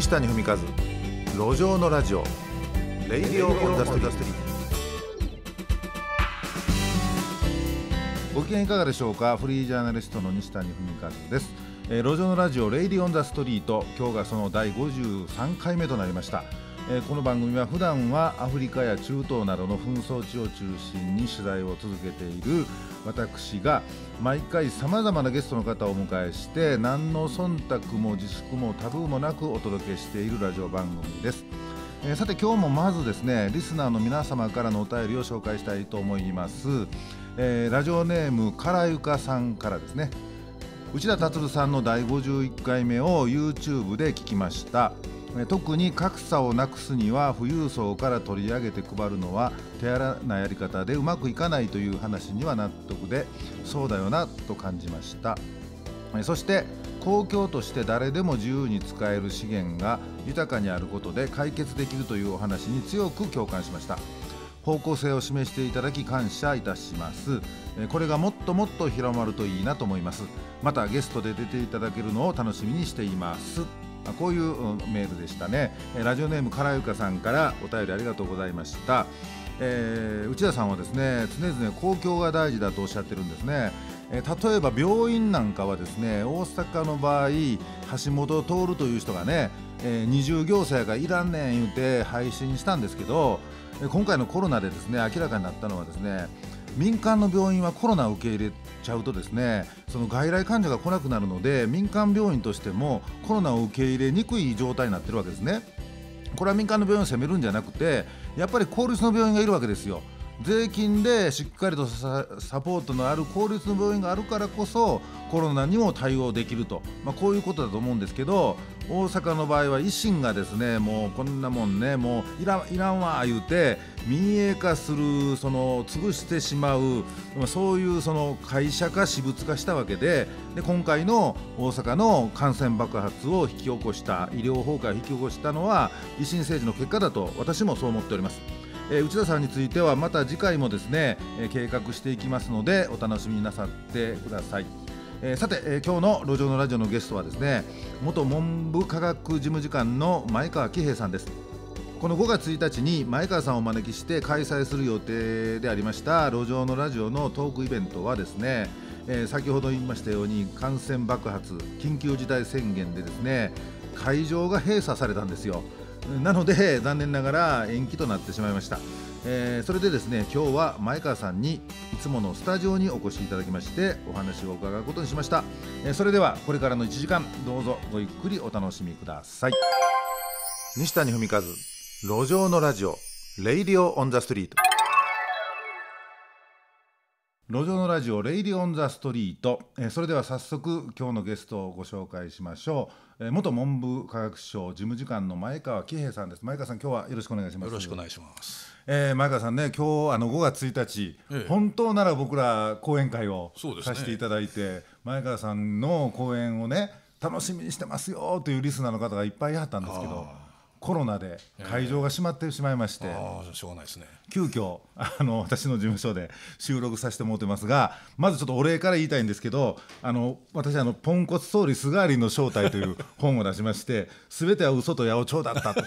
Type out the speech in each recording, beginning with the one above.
西谷文和路上のラジオレイディオオンザストリートご機嫌いかがでしょうかフリージャーナリストの西谷文和です、えー、路上のラジオレイディオンザストリート今日がその第53回目となりましたえこの番組は普段はアフリカや中東などの紛争地を中心に取材を続けている私が毎回さまざまなゲストの方をお迎えして何の忖度も自粛もタブーもなくお届けしているラジオ番組です、えー、さて今日もまずですねリスナーの皆様からのお便りを紹介したいと思います、えー、ラジオネームからゆかさんからですね内田達さんの第51回目を YouTube で聞きました特に格差をなくすには富裕層から取り上げて配るのは手荒なやり方でうまくいかないという話には納得でそうだよなと感じましたそして公共として誰でも自由に使える資源が豊かにあることで解決できるというお話に強く共感しました方向性を示していただき感謝いたしますこれがもっともっと広まるといいなと思いますまたゲストで出ていただけるのを楽しみにしていますこういうメールでしたねラジオネームからゆかさんからお便りありがとうございました、えー、内田さんはですね常々公共が大事だとおっしゃってるんですね例えば病院なんかはですね大阪の場合橋本徹という人がね、えー、二重行政がいらんねん言うて配信したんですけど今回のコロナでですね明らかになったのはですね民間の病院はコロナを受け入れちゃうとですねその外来患者が来なくなるので民間病院としてもコロナを受け入れにくい状態になってるわけですねこれは民間の病院を責めるんじゃなくてやっぱり公立の病院がいるわけですよ税金でしっかりとサポートのある公立の病院があるからこそコロナにも対応できると、まあ、こういうことだと思うんですけど大阪の場合は維新がですねもうこんなもんねもういらいらんわ言うて民営化するその潰してしまうそういうその会社化私物化したわけでで今回の大阪の感染爆発を引き起こした医療崩壊を引き起こしたのは維新政治の結果だと私もそう思っております。え内田さんについてはまた次回もですね、え計画していきますのでお楽しみなさってください。えー、さて、えー、今日の路上のラジオのゲストはですね元文部科学事務次官の前川喜平さんですこの5月1日に前川さんをお招きして開催する予定でありました路上のラジオのトークイベントはですね、えー、先ほど言いましたように感染爆発緊急事態宣言でですね会場が閉鎖されたんですよなので残念ながら延期となってしまいました、えー、それでですね今日は前川さんにいつものスタジオにお越しいただきましてお話を伺うことにしました、えー、それではこれからの1時間どうぞごゆっくりお楽しみください西谷文和路上のラジオレイディオオンザストリート路上のラジオレイディオンザストリート、えー、それでは早速今日のゲストをご紹介しましょう元文部科学省事務次官の前川喜平さんです前川さん今日はよろしくお願いしますよろしくお願いします、えー、前川さんね今日あの5月1日、ええ、本当なら僕ら講演会をさせていただいて、ね、前川さんの講演をね楽しみにしてますよというリスナーの方がいっぱいあったんですけどコロナで会場が閉まってしまいまして、えー、しょうがないですね急遽あの私の事務所で収録させてもらってますがまずちょっとお礼から言いたいんですけどあの私あの「ポンコツ総理菅有の正体」という本を出しまして「すべては嘘と八百長だった」と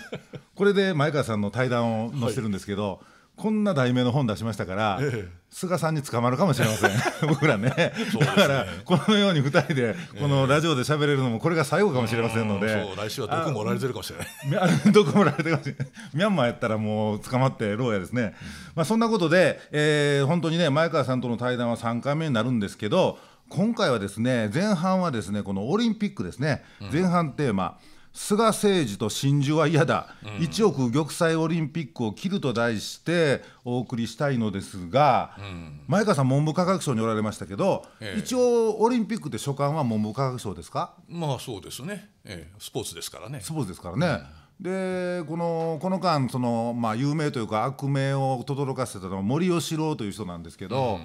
これで前川さんの対談を載せてるんですけど、はいこんな題名の本出しましたから、ええ、菅さんに捕まるかもしれません 僕らね、ね、だからこのように2人でこのラジオで喋れるのもこれが最後かもしれませんので、えう来週は毒もられてるかもしれない毒もられてるかもしれないミャンマーやったらもう捕まって牢屋ですね、うん、まあ、そんなことで、えー、本当にね前川さんとの対談は3回目になるんですけど今回はですね前半はですねこのオリンピックですね、前半テーマ、うん菅政治と真珠は嫌だ、うん、1億玉砕オリンピックを切ると題してお送りしたいのですが、うん、前川さん、文部科学省におられましたけど、ええ、一応、オリンピックで所管は文部科学省ですかまあそうですね、ええ、スポーツですからね。スポーツですからね、うんでこのこの間その、まあ、有名というか悪名を轟かせてたのは森喜朗という人なんですけど、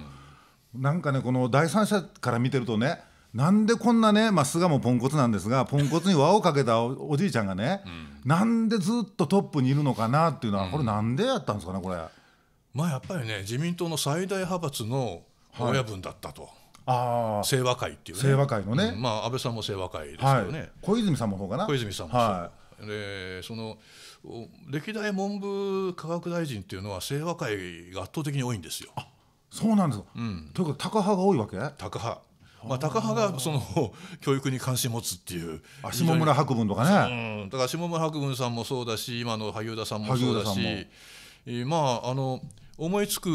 うん、なんかねこの第三者から見てるとねなんでこんなね、まあ、菅もポンコツなんですがポンコツに輪をかけたおじいちゃんがね、うん、なんでずっとトップにいるのかなっていうのは、これなんでやったんですかねこれ、まあ、やっぱりね自民党の最大派閥の親分だったと。はいあ清和会っていうね清和会のね、うん、まあ、安倍さんも清和会ですよね、はい、小泉さんもそうかな小泉さんもそはい、でその歴代文部科学大臣っていうのは清和会が圧倒的に多いんですよ。そうなんですよ、うん、というかとタカ派が多いわけタカ派まあ、高派がその教育に関心持つっていう下村博文とかね、うん、だから下村博文さんもそうだし今の萩生田さんもそうだし、まああの思いつく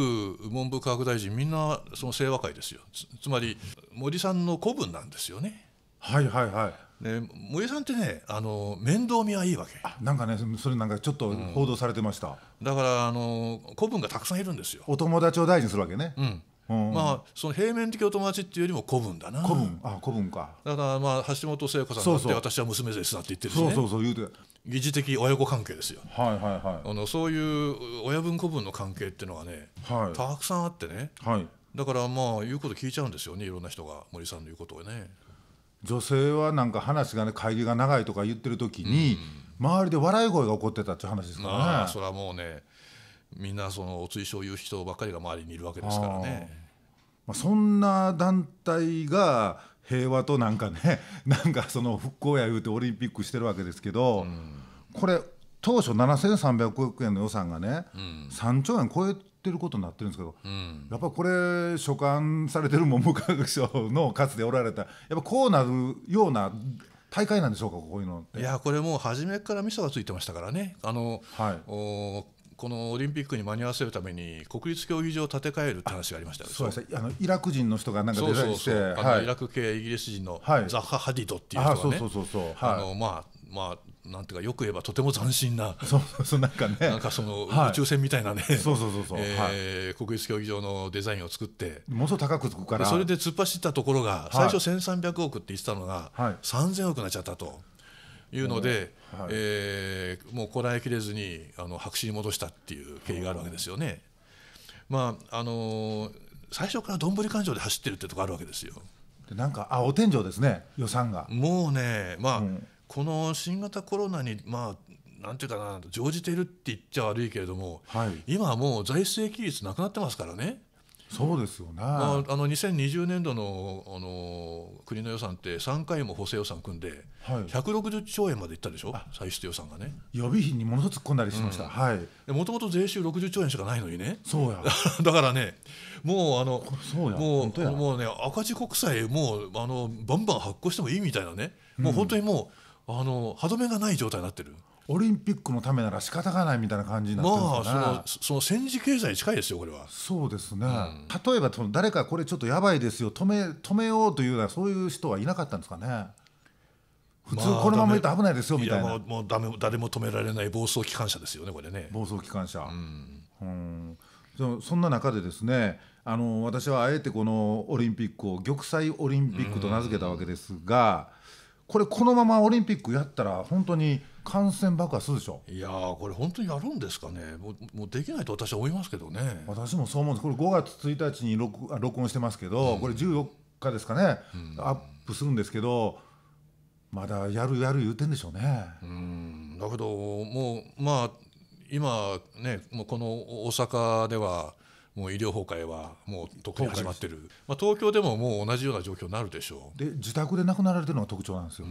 文部科学大臣みんなその清和会ですよつまり森さんの子分なんですよね。はいはいはい、で森さんってねあの面倒見はいいわけなんかねそれなんかちょっと報道されてました、うん、だからあの子分がたくさんいるんですよお友達を大事にするわけね、うん、まあ、その平面的お友達っていうよりも古文だな古文あ古文かだからまあ橋本聖子さんだって私は娘ですなって言ってるし、ね、そうそうそう言うて疑似的親子関係ですよ、はいはいはい、あのそういう親分子分の関係っていうのはね、はい、たくさんあってね、はい、だからまあ言うこと聞いちゃうんですよねいろんな人が森さんの言うことをね女性はなんか話がね会議が長いとか言ってる時に、うん、周りで笑い声が起こってたっていう話ですからねそれはもうねみんなそのお追証を言う人ばっかりが周りにいるわけですからね。まあ、そんな団体が 平和となんかね なんかその復興やいうてオリンピックしてるわけですけど、うん、これ当初7300億円の予算がね、うん、3兆円超えてることになってるんですけど、うん、やっぱこれ所管されてる文部科学省のかつておられたやっぱこうなるような大会なんでしょうかこういうのいやこれもう初めからミソがついてましたからねあの、はい、おこのオリンピックに間に合わせるために国立競技場を建て替えるって話がありましたそうですあのイラク人の人がなんかデザインしてそうそうそう、はい、イラク系イギリス人のザッハ・ハディドっていう人がね、はい、そうそうそうあのまあまあなんていうかよく言えばとても斬新なそうそうそうなんかね なんかその宇宙船みたいなね、はい、そうそうそうそう、えー、はい、国立競技場のデザインを作ってものすごく高くつくからそれで突っ走ったところが最初1300億って言ってたのが、はい、3000億になっちゃったと。いうので、うはい、えー、もうこらえきれずにあの白紙に戻したっていう経緯があるわけですよね。まああのー、最初からどんぶり勘定で走ってるってとこあるわけですよ。でなんかあお天井ですね予算が。もうねまあ、うん、この新型コロナにまあなんていうかな、乗じてるって言っちゃ悪いけれども、はい、今はもう財政規律なくなってますからね、そうですよねあの2020年度のあの国の予算って3回も補正予算組んで、はい、160兆円までいったでしょ歳出予算がね予備費にもの突っ込んだりしました、うん、はいもともと税収60兆円しかないのにねそうや だからねもうあのそうやもうもうね赤字国債もうあのバンバン発行してもいいみたいなね、もう本当にもうあの歯止めがない状態になってる。オリンピックのためなら仕方がないみたいな感じになってるんですかね、まあ、そのその戦時経済に近いですよこれはそうですね、うん、例えば誰かこれちょっとやばいですよ止め止めようというようなそういう人はいなかったんですかね普通このままいと危ないですよみたいな、まあ、もうダメ誰も止められない暴走機関車ですよねこれね暴走機関車うん、うん、そんな中でですねあの私はあえてこのオリンピックを玉砕オリンピックと名付けたわけですが、これこのままオリンピックやったら本当に感染爆発するでしょいやこれ本当にやるんですかねもうもうできないと私は思いますけどね私もそう思うんですこれ5月1日に録録音してますけど、うん、これ14日ですかね、うん、アップするんですけどまだやるやる言うてんでしょうねうんだけどもうまあ今ねもうこの大阪ではもう医療崩壊はもう特に始まってる、まあ、東京でももう同じような状況になるでしょうで自宅で亡くなられてるのが特徴なんですよ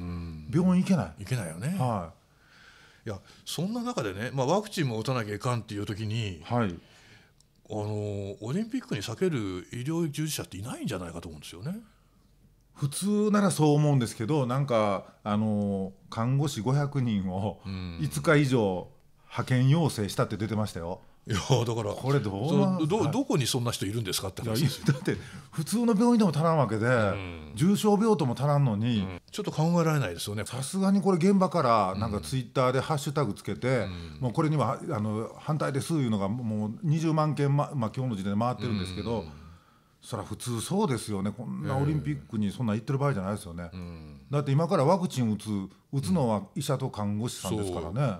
病院行けない行けないよねはいいやそんな中でね、まあ、ワクチンも打たなきゃいかんっていう時に、はい、あのオリンピックに避ける医療従事者っていないんじゃないかと思うんですよね。普通ならそう思うんですけどなんかあの看護師500人を5日以上派遣要請したって出てましたよ。うんいやだからこれどうどどこにそんな人いるんですかって話ですだって普通の病院でも足らんわけで、うん、重症病棟も足らんのに、うん、ちょっと考えられないですよねさすがにこれ現場からなんかツイッターでハッシュタグつけて、うん、もうこれにはあの反対ですいうのがもう20万件ま、まあ、今日の時点で回ってるんですけど、そりゃ普通そうですよねこんなオリンピックにそんな行ってる場合じゃないですよね、だって今からワクチン打つ打つのは医者と看護師さんですからね。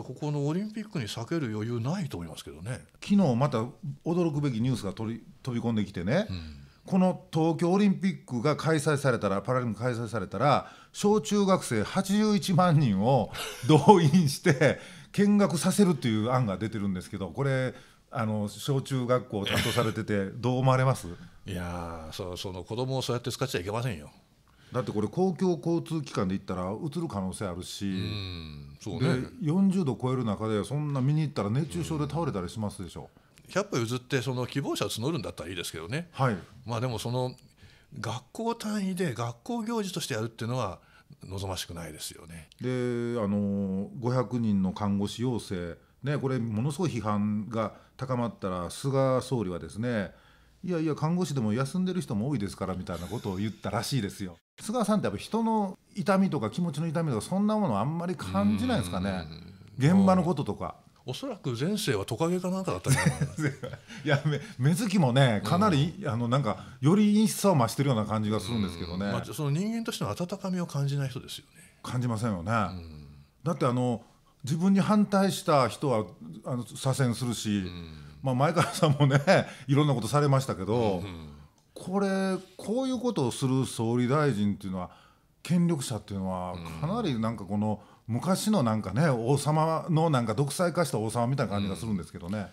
ここのオリンピックに避ける余裕ないと思いますけどね昨日また驚くべきニュースが飛び込んできてね、うん、この東京オリンピックが開催されたらパラリンピック開催されたら小中学生81万人を 動員して見学させるという案が出てるんですけどこれあの小中学校担当されてて どう思われますいやその子供をそうやって使っちゃいけませんよ。だってこれ公共交通機関で行ったらうつる可能性あるし、そうね、で40度超える中でそんな見に行ったら熱中症で倒れたりしますでしょ。100歩譲ってその希望者を募るんだったらいいですけどね、はい、まあ、でもその学校単位で学校行事としてやるっていうのは望ましくないですよね。であの500人の看護師要請、ね、これものすごい批判が高まったら菅総理はですねいやいや看護師でも休んでる人も多いですからみたいなことを言ったらしいですよ。菅さんってやっぱ人の痛みとか気持ちの痛みとかそんなものあんまり感じないですかね現場のこととか。おそらく前世はトカゲかなんかだったとじゃない いや目つきもねかなり、うん、あのなんかよりさを増してるような感じがするんですけどね、まあ、その人間としての温かみを感じない人ですよね感じませんよね、だってあの自分に反対した人はあの左遷するし、まあ、前川さんもねいろんなことされましたけど、うんうんこれこういうことをする総理大臣っていうのは権力者っていうのはかなりなんかこの昔のなんかね王様のなんか独裁化した王様みたいな感じがするんですけどね。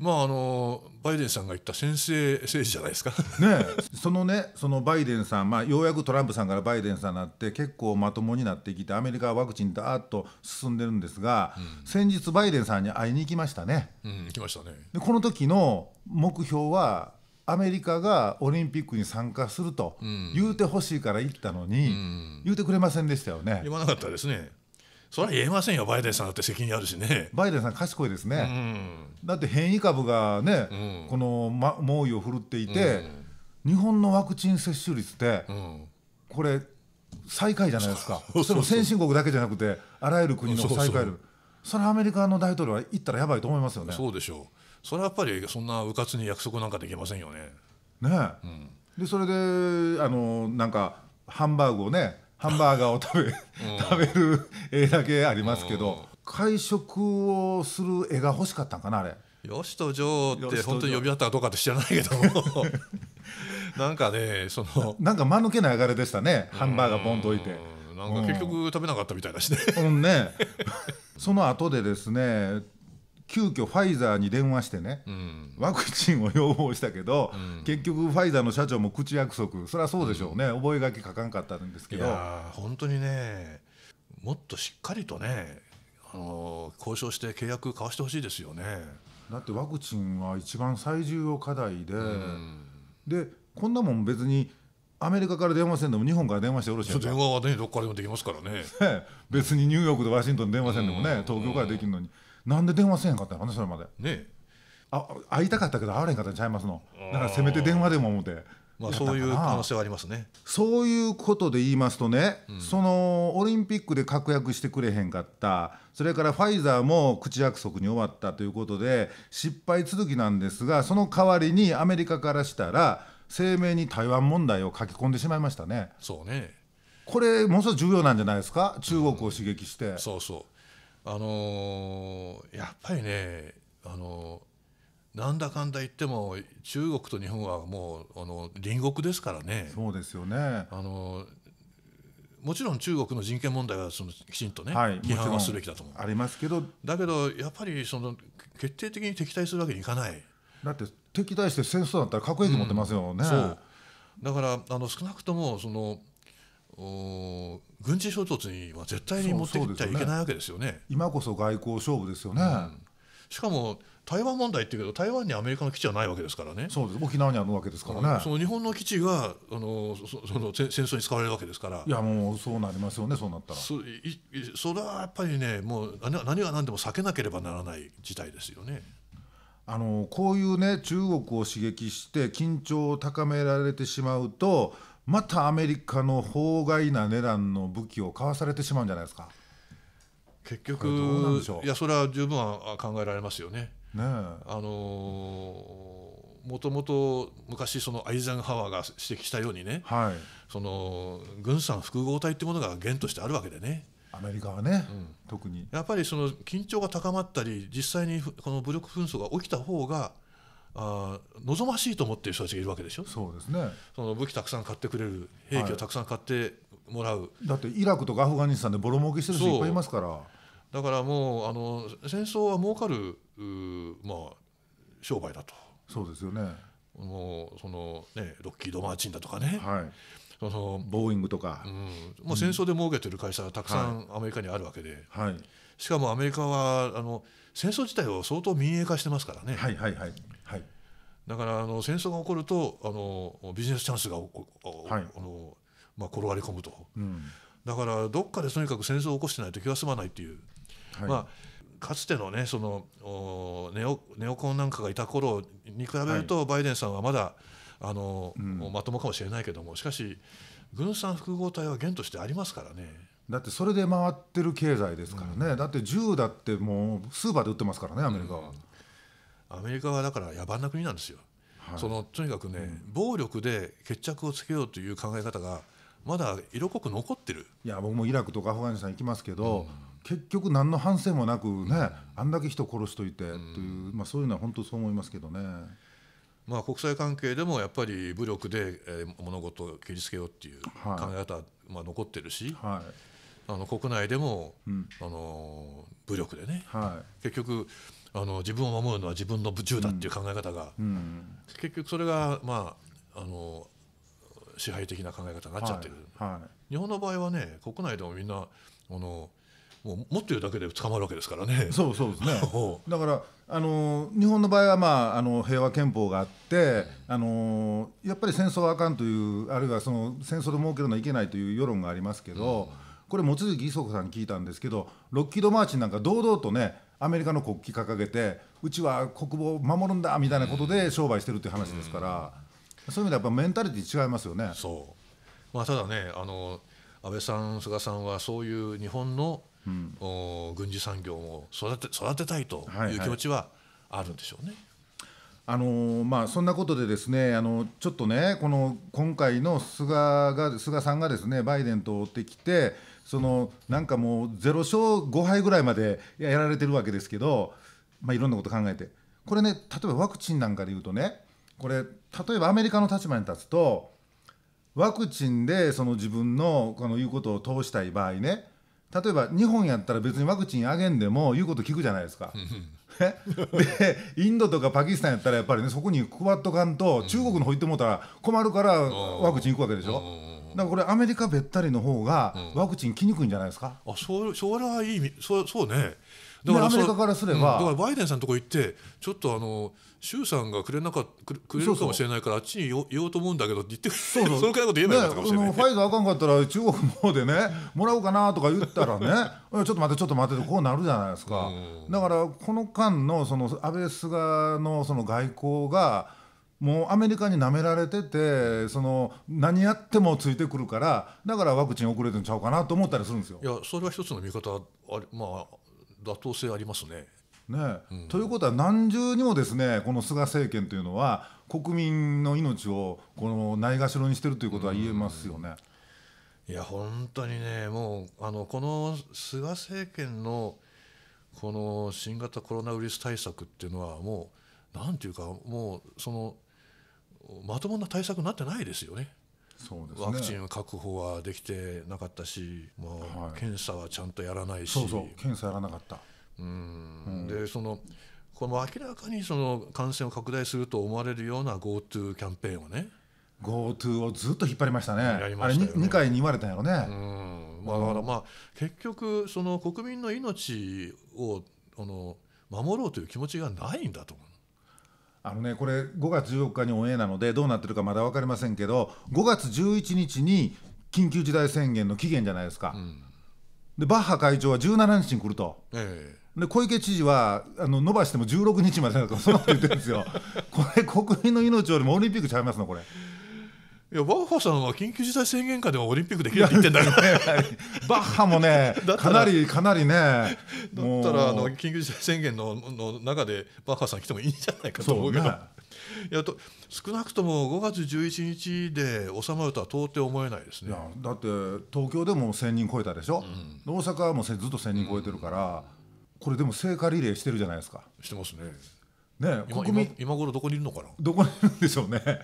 うん、まあ、あのバイデンさんが言った先制政治じゃないですかねそのねそのバイデンさん、まあ、ようやくトランプさんからバイデンさんになって結構まともになってきてアメリカはワクチンだーっと進んでるんですが、うん、先日バイデンさんに会いに行きましたね。うん、行きましたねでこの時の目標はアメリカがオリンピックに参加すると言うてほしいから言ったのに、言うてくれませんでしたよね。言わなかったですね。それは言えませんよ、バイデンさんだって責任あるしね。バイデンさん、賢いですね。だって変異株がね、この、ま、猛威を振るっていて、日本のワクチン接種率って、これ、最下位じゃないですか、それも先進国だけじゃなくて、あらゆる国の最下位それはアメリカの大統領は行ったらやばいと思いますよね。そうでしょうそれはやっぱりそんなうかつに約束なんかできませんよね。ね、うん、でそれであのなんかハンバーグをねハンバーガーを食べ食べる絵だけありますけど、会食をする絵が欲しかったんかなあれ。よしとジョーって本当に呼び合ったかどうかって知らないけども なんかねそのなんか間抜けな流れでしたねハンバーガーポンと置いてなんか結局食べなかったみたいだしね、うん、ね その後でですね急遽ファイザーに電話してね、うん、ワクチンを要望したけど、うん、結局、ファイザーの社長も口約束、それはそうでしょうね、うん、覚書書かんかったんですけど。本当にね、もっとしっかりとね、あの交渉して契約交わしてほしいですよね。だってワクチンは一番最重要課題で、でこんなもん別にアメリカから電話せんでも日本から電話しておろしや電話はねどっからでもできますからね 別にニューヨークとワシントン電話せんでもね、東京からできるのに、なんで電話せへんかったのそれまでねあ会いたかったけど会われへんかったんちゃいますのだからせめて電話でも思って。まあ、そういう可能性はありますねそういうことで言いますとね、うん、そのオリンピックで確約してくれへんかったそれからファイザーも口約束に終わったということで失敗続きなんですがその代わりにアメリカからしたら声明に台湾問題を書き込んでしまいましたね。そうねこれものすごい重要なんじゃないですか中国を刺激して、うん、そうそうあのー、やっぱりね、あのー、なんだかんだ言っても中国と日本はもうあの隣国ですからね。そうですよね。あのー、もちろん中国の人権問題はそのきちんとね、はい、批判はすべきだと思う。ありますけど、だけどやっぱりその決定的に敵対するわけにいかない。だって敵対して戦争だったら核兵器持ってますよね。うん、だからあの少なくともそのお軍事衝突には絶対に持ってっちゃいけないわけですよね、ね、今こそ外交勝負ですよね、うん、しかも台湾問題っていうけど台湾にアメリカの基地はないわけですからねそうです沖縄にあるわけですからね、うん、その日本の基地があのそその戦争に使われるわけですからいやもうそうなりますよねそうなったらそいそれはやっぱりねもう何何が何でも避けなければならない事態ですよね。あのこういうね中国を刺激して緊張を高められてしまうとまたアメリカの法外な値段の武器を買わされてしまうんじゃないですか結局いやそれは十分は考えられますよね。ねあのー、もともと昔そのアイゼンハワーが指摘したようにね、はい、その軍産複合体というものが元としてあるわけでね。アメリカはね、うん、特にやっぱりその緊張が高まったり実際にこの武力紛争が起きた方があ望ましいと思ってる人たちがいるわけでしょそうですねその武器たくさん買ってくれる兵器をたくさん買ってもらう、はい、だってイラクとかアフガニスタンでボロ儲けしてる人いっぱいいますからだからもうあの戦争は儲かるまあ、商売だとそうですよねもうそのねロッキード・マーチンだとかね、はい、そのボーイングとか、うん、もう戦争で儲けてる会社がたくさんアメリカにあるわけで、はい、しかもアメリカはあの戦争自体を相当民営化してますからね、はいはいはい、だからあの戦争が起こるとあのビジネスチャンスが、はい、あのまあ、転がり込むと、うん、だからどっかでとにかく戦争を起こしてないと気が済まないっていう、はい、まあ、かつての,、ね、そのネオネオコンなんかがいた頃に比べると、はい、バイデンさんはまだあの、うん、まともかもしれないけどもしかし軍産複合体は元としてありますからね。だってそれで回ってる経済ですからね、うん、だって銃だってもうスーパーで売ってますからねアメリカは。アメリカはだから野蛮な国なんですよ。はい、そのとにかくね、うん、暴力で決着をつけようという考え方がまだ色濃く残ってるいや僕もイラクとかアフガニスタン行きますけど、うん、結局何の反省もなくね、あんだけ人殺しといてという、まあ、そういうのは本当そう思いますけどね。まあ、国際関係でもやっぱり武力で物事を切りつけようっていう考え方はまあ残ってるし、はい、あの国内でも、あの武力でね、はい、結局あの自分を守るのは自分の部中だっていう考え方が、結局それが、まあ、あの支配的な考え方になっちゃってる、はいはい、日本の場合はね国内でもみんなあのもう持ってるだけで捕まるわけですからね。そうそうですね。だからあの日本の場合はまああの平和憲法があって、あのやっぱり戦争はあかんというあるいはその戦争で儲けるのはいけないという世論がありますけど、うん、これ望月磯子さんに聞いたんですけど、ロッキードマーチンなんか堂々とね。アメリカの国旗掲げてうちは国防を守るんだみたいなことで商売してるっていう話ですから、そういう意味ではやっぱメンタリティ違いますよね。そうまあ、ただねあの安倍さん、菅さんはそういう日本の、うん、お軍事産業を育て育てたいという気持ちはあるんでしょうね。はいはいあのまあ、そんなことで、ですねあのちょっとね、この今回の菅が菅さんがですねバイデンと追ってきて、そのなんかもう0勝5敗ぐらいまでやられてるわけですけど、まあ、いろんなこと考えてこれね例えばワクチンなんかで言うとねこれ例えばアメリカの立場に立つとワクチンでその自分のこの言うことを通したい場合ね例えば日本やったら別にワクチンあげんでも言うこと聞くじゃないですか。でインドとかパキスタンやったらやっぱりねそこに配っとかんと中国の方行ってもうたら困るからワクチン行くわけでしょ。だからこれアメリカべったりの方がワクチン来にくいんじゃないですか、あそそれはいいそそうねだからアメリカからすれば、うん、だからバイデンさんのとこ行ってちょっとあの衆参がくれなかくくれるかもしれないからあっちに言おうと思うんだけどって言ってそうそうそのくらいのこと言えばよかもしれない、ね、ファイザーあかんかったら中国の方でねもらおうかなとか言ったらね ちょっと待ってちょっと待ってこうなるじゃないですか、だからこの間のその安倍菅のその外交がもうアメリカになめられててその何やってもついてくるからだからワクチン遅れてんちゃうかなと思ったりするんですよ。いやそれは一つの見方あまあ妥当性ありますね。ね、うん、ということは何重にもですねこの菅政権というのは国民の命をこのないがしろにしているということは言えますよね。うんいや本当にね、もうあのこの菅政権のこの新型コロナウイルス対策っていうのは、もうなんていうか、もうそのまともな対策になってないですよね。そうですね、ワクチン確保はできてなかったし、まあ、はい、検査はちゃんとやらないし、そうそう検査やらなかった。うん、うん、でそのこの明らかにその感染を拡大すると思われるような GoTo キャンペーンをね GoTo をずっと引っ張りましたね、した、ね、あれ 2, 回に言われたんやろね。まあ、だからまあ、結局、その国民の命をあの守ろうという気持ちがないんだと思うあのね、これ、5月14日にオンエアなので、どうなってるかまだ分かりませんけど、5月11日に緊急事態宣言の期限じゃないですか、うん、でバッハ会長は17日に来ると、えー、で小池知事はあの延ばしても16日までだと、そんなこと言ってるんですよ、これ、国民の命よりもオリンピックちゃいますの、これ。いやバッハさんは緊急事態宣言下でもオリンピックできなって言ってんだから、ね、バッハもね かなりかなりねだったらあの緊急事態宣言のの中でバッハさん来てもいいんじゃないかと思うけど。いやと少なくとも5月11日で収まるとは到底思えないですねだって東京でも1000人超えたでしょ、うん、大阪もずっと1000人超えてるから、うん、これでも聖火リレーしてるじゃないですかしてますねね今今今頃どこにいるのかなどこにいるんでしょうね、うん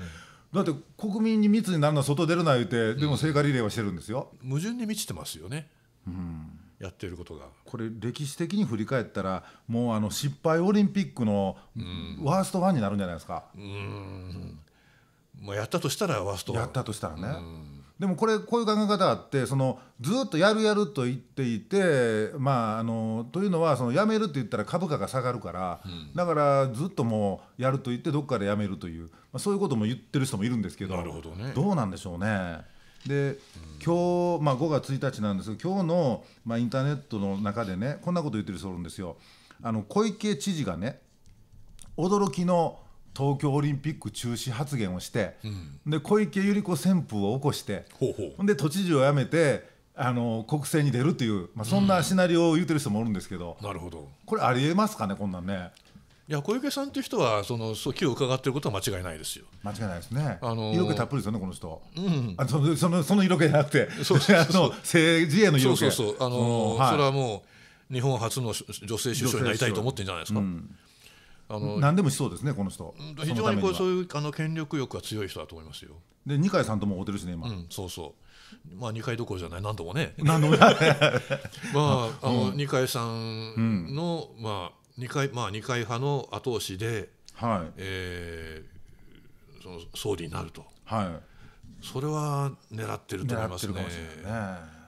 だって国民に密になるのは外出るな言うてでも聖火リレーはしてるんですよ、うん、矛盾に満ちてますよね、うん、やってることがこれ歴史的に振り返ったらもうあの失敗オリンピックのワーストワンになるんじゃないですかうん、うん、もうやったとしたらワーストワンやったとしたらね、うんでもこれこういう考え方あってそのずっとやるやると言っていてまああのというのはそのやめるって言ったら株価が下がるから、うん、だからずっともうやると言ってどっかでやめるという、まあ、そういうことも言ってる人もいるんですけど、ね、どうなんでしょうね。で、今日、まあ、5月1日なんですが今日の、まあ、インターネットの中でねこんなこと言ってる人おるんですよ。あの小池知事がね驚きの東京オリンピック中止発言をして、うん、で小池百合子旋風を起こしてほんで都知事を辞めてあの国政に出るという、まあ、そんなシナリオを言ってる人もおるんですけど、うん、なるほどこれありえますかねこんなんね。いや小池さんという人はそのそう今日伺っていることは間違いないですよ。間違いないですね。あのー、色気たっぷりですよねこの人。うん。あそのそのその色気じゃなくて、そうそう あの政治への色気。そうそあのそれはもう日本初の女性首相になりたいと思ってるんじゃないですか。うんあの何でもしそうですね、この人。非常にこうそういうあの権力欲が強い人だと思いますよ。で、二階さんともおてるしね、今。うん、そうそう。まあ、二階どころじゃない、何度もね。何度も。ま あ、あの、二階さんの、まあ、二階、まあ、二階派の後押しで。はい。えー、その総理になると。はい。それは狙ってると思いますね。ね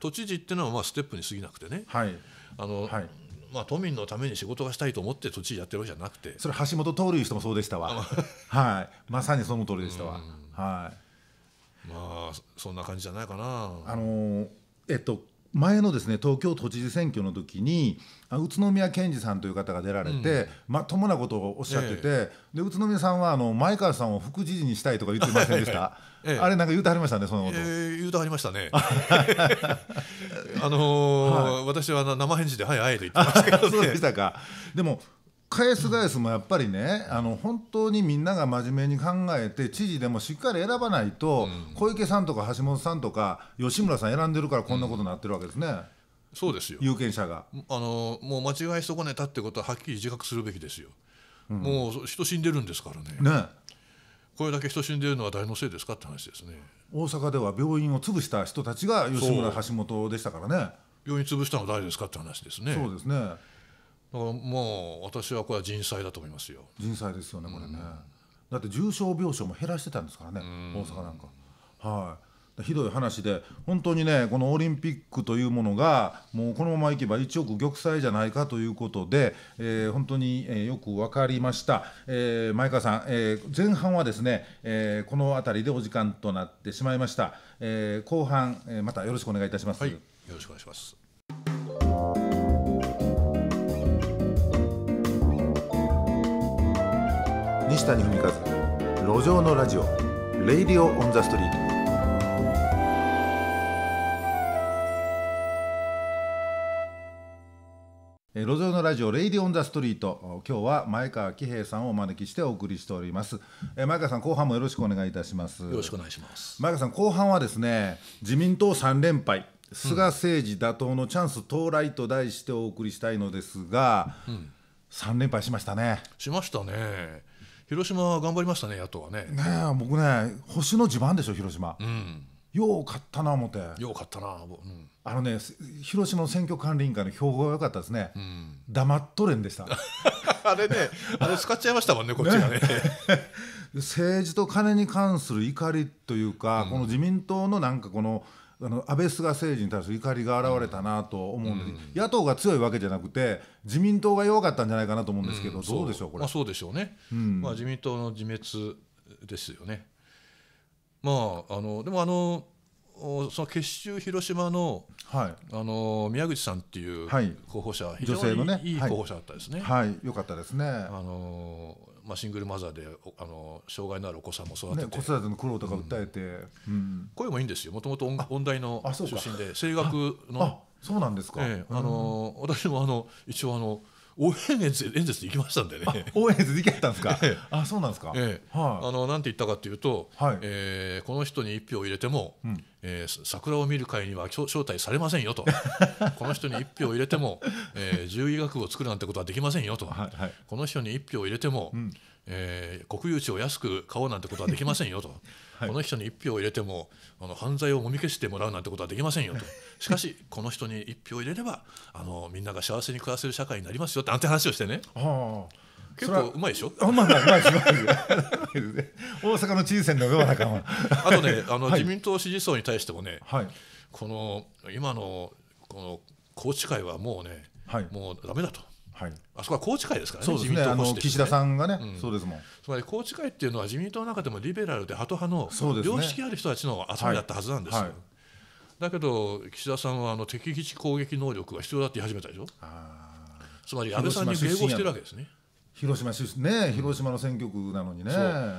都知事っていうのはまあステップに過ぎなくてね、はい、あの、はい、まあ、都民のために仕事がしたいと思って都知事やってるわけじゃなくてそれ橋本徹いう人もそうでしたわ はいまさにその通りでしたわはいまあそんな感じじゃないかなあのえっと前のですね東京都知事選挙の時に宇都宮健二さんという方が出られて、まともなことをおっしゃってて、で宇都宮さんはあの前川さんを副知事にしたいとか言ってませんでした、あれなんか言うてはりましたねそのこと、え言うてはりましたね あのーはい、私は生返事で「はいはい」と言ってましたけど、ね、そうでしたかでも返す返すもやっぱりね、あの本当にみんなが真面目に考えて知事でもしっかり選ばないと、小池さんとか橋本さんとか吉村さん選んでるからこんなことになってるわけですね。そうですよ有権者があのもう間違い損ねたってことははっきり自覚するべきですよ、うん、もう人死んでるんですからね、ね、これだけ人死んでるのは誰のせいですかって話ですね大阪では病院を潰した人たちが吉村橋本でしたからね病院潰したの誰ですかって話ですねそうですねだからもう私はこれは人災だと思いますよ人災ですよねこれね、うん、だって重症病床も減らしてたんですからね大阪なんかはいひどい話で本当にねこのオリンピックというものがもうこのままいけば1億玉砕じゃないかということで、えー、本当に、えー、よく分かりました、えー、前川さん、えー、前半はですね、えー、この辺りでお時間となってしまいました、えー、後半、えー、またよろしくお願いいたします、はい、よろしくお願いします西谷文和路上のラジオレイディオオンザストリート路上のラジオ、レイディオン・ザ・ストリート、今日は前川喜平さんをお招きしてお送りしております。え前川さん、後半もよろしくお願いいたします。よろしくお願いします。前川さん、後半はですね、自民党三連敗。菅政治打倒のチャンス到来と題してお送りしたいのですが、うん、連敗しましたね。しましたね。広島頑張りましたね、野党はね。ね僕ね、星の地盤でしょ、広島。うん、よう勝ったな、思って。よう勝ったな、うんあのね広島の選挙管理委員会の票が良かったですね、うん、黙っとれんでした あれねあれ使っちゃいましたもんねこっちがね政治と金に関する怒りというか、うん、この自民党のなんかこのあの安倍菅政治に対する怒りが現れたなと思うんです、うん、野党が強いわけじゃなくて自民党が弱かったんじゃないかなと思うんですけど、どうでしょうこれ、まあ、そうでしょうね、まあ、自民党の自滅ですよねまああのでもあのその結集広島の,、はい、あの宮口さんっていう候補者、はい、非常に、ね、いい候補者だったですね。はい、はい、よかったですね。あのまあ、シングルマザーであの障害のあるお子さんも育てて、ね、子育ての苦労とか訴えて、うんうん、声もいいんですよもともと音大の出身で声楽のそうなんですか、ええ、あの私もあの一応あの応援演説演説行きましたんでね応援演説行けたんですか、あそうなんですか、はい、あのなんて言ったかというと、はい、えこの人に一票入れても、え桜を見る会には招待されませんよと この人に一票入れても、え獣医学部を作るなんてことはできませんよと、はいこの人に一票入れても、うんえー、国有地を安く買おうなんてことはできませんよと、はい、この人に1票入れてもあの犯罪をもみ消してもらうなんてことはできませんよと しかしこの人に1票入れればあのみんなが幸せに暮らせる社会になりますよってなんて話をしてね。はあ結構うまいでしょ。うまい、うまい、うまい、大阪の知事選のような感は。あとね、あの、自民党支持層に対してもね、はい、この今のこの宏池会はもうね、はい、もうだめだと。はい、あそこは宏池会ですからね、自民党岸田さんがね、うん、そうですもんつまり宏池会っていうのは、自民党の中でもリベラルでハト派の、良識ある人たちの集りだったはずなんですよ。はいはい、だけど岸田さんはあの敵基地攻撃能力が必要だって言い始めたでしょ、つまり安倍さんに迎合してるわけですね。広島出身ね、広島の選挙区なのにね。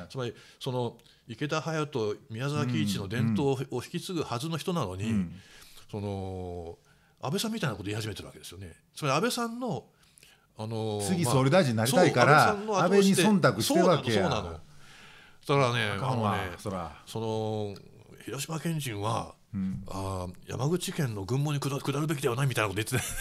つまりその池田隼人、宮沢喜一の伝統を引き継ぐはずの人なのに、うんうん、その安倍さんみたいなこと言い始めてるわけですよね。つまり安倍さんのあのー、次総理大臣になりたいから、まあ、安倍に忖度してるわけやそうなのそらねあのねそらその広島県人は、うん、あ山口県の群馬に下るべきではないみたいなこと言ってた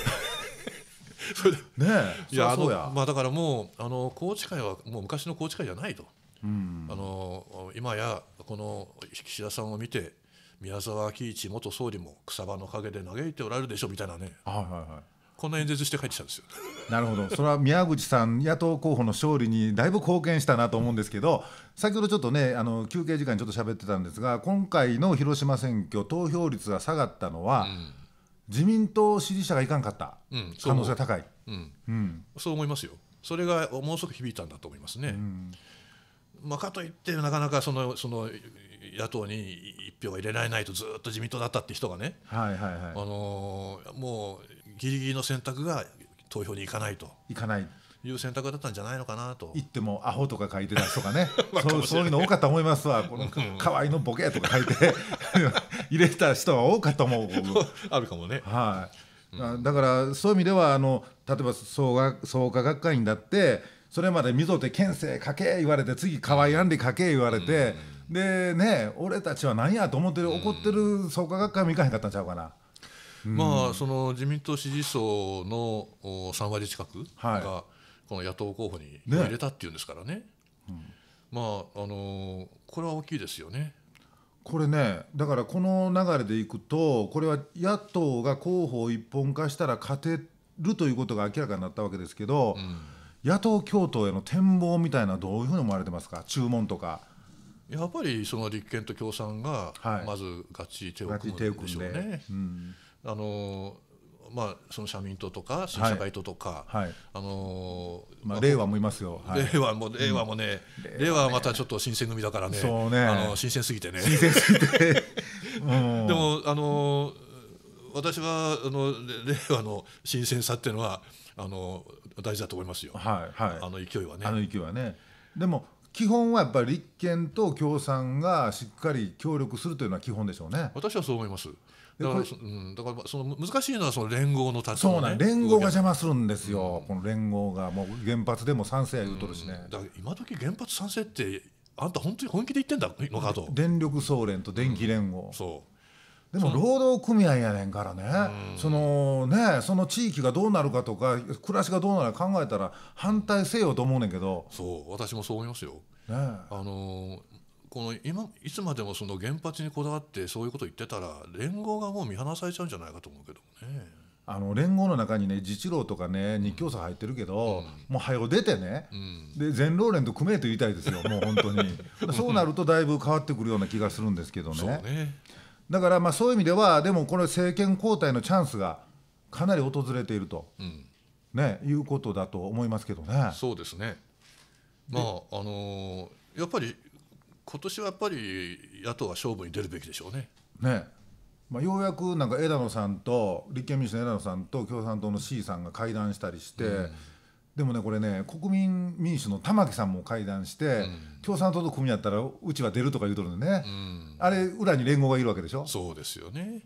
それでねいやそうやまあ、だからもうあの宏池会はもう昔の宏池会じゃないと、うん、あの今やこの岸田さんを見て宮沢喜一元総理も草場の陰で嘆いておられるでしょうみたいなね、はいはいはい、こんな演説して帰ってきたんですよ。なるほど、それは宮口さん、野党候補の勝利にだいぶ貢献したなと思うんですけど、先ほどちょっとね、あの休憩時間にちょっと喋ってたんですが、今回の広島選挙、投票率が下がったのは、うん、自民党支持者がいかんかった、うん、可能性が高い、うんうん、そう思いますよ、それがもうすぐ響いたんだと思いますね。うんまあ、かといってなかなかそのその野党に一票が入れられないとずっと自民党だったって人がね、はいはいはい、あのもうギリギリの選択が投票に行かないと。行かないいう選択だったんじゃないのかなと。言ってもアホとか書いてた人かね、そうそういうの多かったと思いますわ。この可愛いのボケとか書いて 入れた人は多かったと思う。あるかもね。はい。だからそういう意味ではあの例えば創価創価学会員だってそれまで溝手県政書け言われて次河合案里書け言われて、でね俺たちは何やと思ってる怒ってる創価学会も行かへんかったんちゃうかな。まあ、その自民党支持層の3割近くが、この野党候補に入れたっていうんですからね、ねうん、まああのこれは大きいですよね。これねだからこの流れでいくとこれは野党が候補を一本化したら勝てるということが明らかになったわけですけど、うん、野党共闘への展望みたいなどういうふうに思われてますか注文とか。やっぱりその立憲と共産がまずちり手を組むんでしょうね。はいあのまあ、その社民党とか新社会党とか、あの令和もいますよ、はい、令和も令和もね、うん、令和はまたちょっと新選組だからね、ねあの新鮮すぎてね。新鮮すぎて でも、あのー、私はあの令和の新鮮さっていうのはあの大事だと思いますよ、はいはい、あの勢いはね。あの勢いはねでも基本はやっぱり立憲と共産がしっかり協力するというのは基本でしょうね。私はそう思います。だから,、うん、だからその難しいのはその連合の立場、ね、そうなん連合が邪魔するんですよ、うん、この連合がもう原発でも賛成や言うとるしね、うん、だから今時原発賛成ってあんた本当に本気で言ってんだのかと電力総連と電気連合、うん、そうでも労働組合やねんからね、そのねその地域がどうなるかとか暮らしがどうなるか考えたら反対せよと思うねんけどそう私もそう思いますよ、ね、あのこの今いつまでもその原発にこだわってそういうことを言ってたら連合がもう見放されちゃうんじゃないかと思うけどね。あの連合の中にね自治労とかね日教組入ってるけど、うん、もう早う出てね、うん、で全労連と組めと言いたいですよもう本当に そうなるとだいぶ変わってくるような気がするんですけどね、ね、だからまあそういう意味ではでもこれ政権交代のチャンスがかなり訪れていると、うん、ねいうことだと思いますけどね。そうですねまああのー、やっぱり今年はやっぱり野党は勝負に出るべきでしょうね。ねまあ、ようやくなんか枝野さんと立憲民主の枝野さんと共産党の C さんが会談したりして、うん、でもねこれね国民民主の玉木さんも会談して、うん、共産党と組み合ったらうちは出るとか言うとるんでね、うん、あれ裏に連合がいるわけでしょ。そうですよね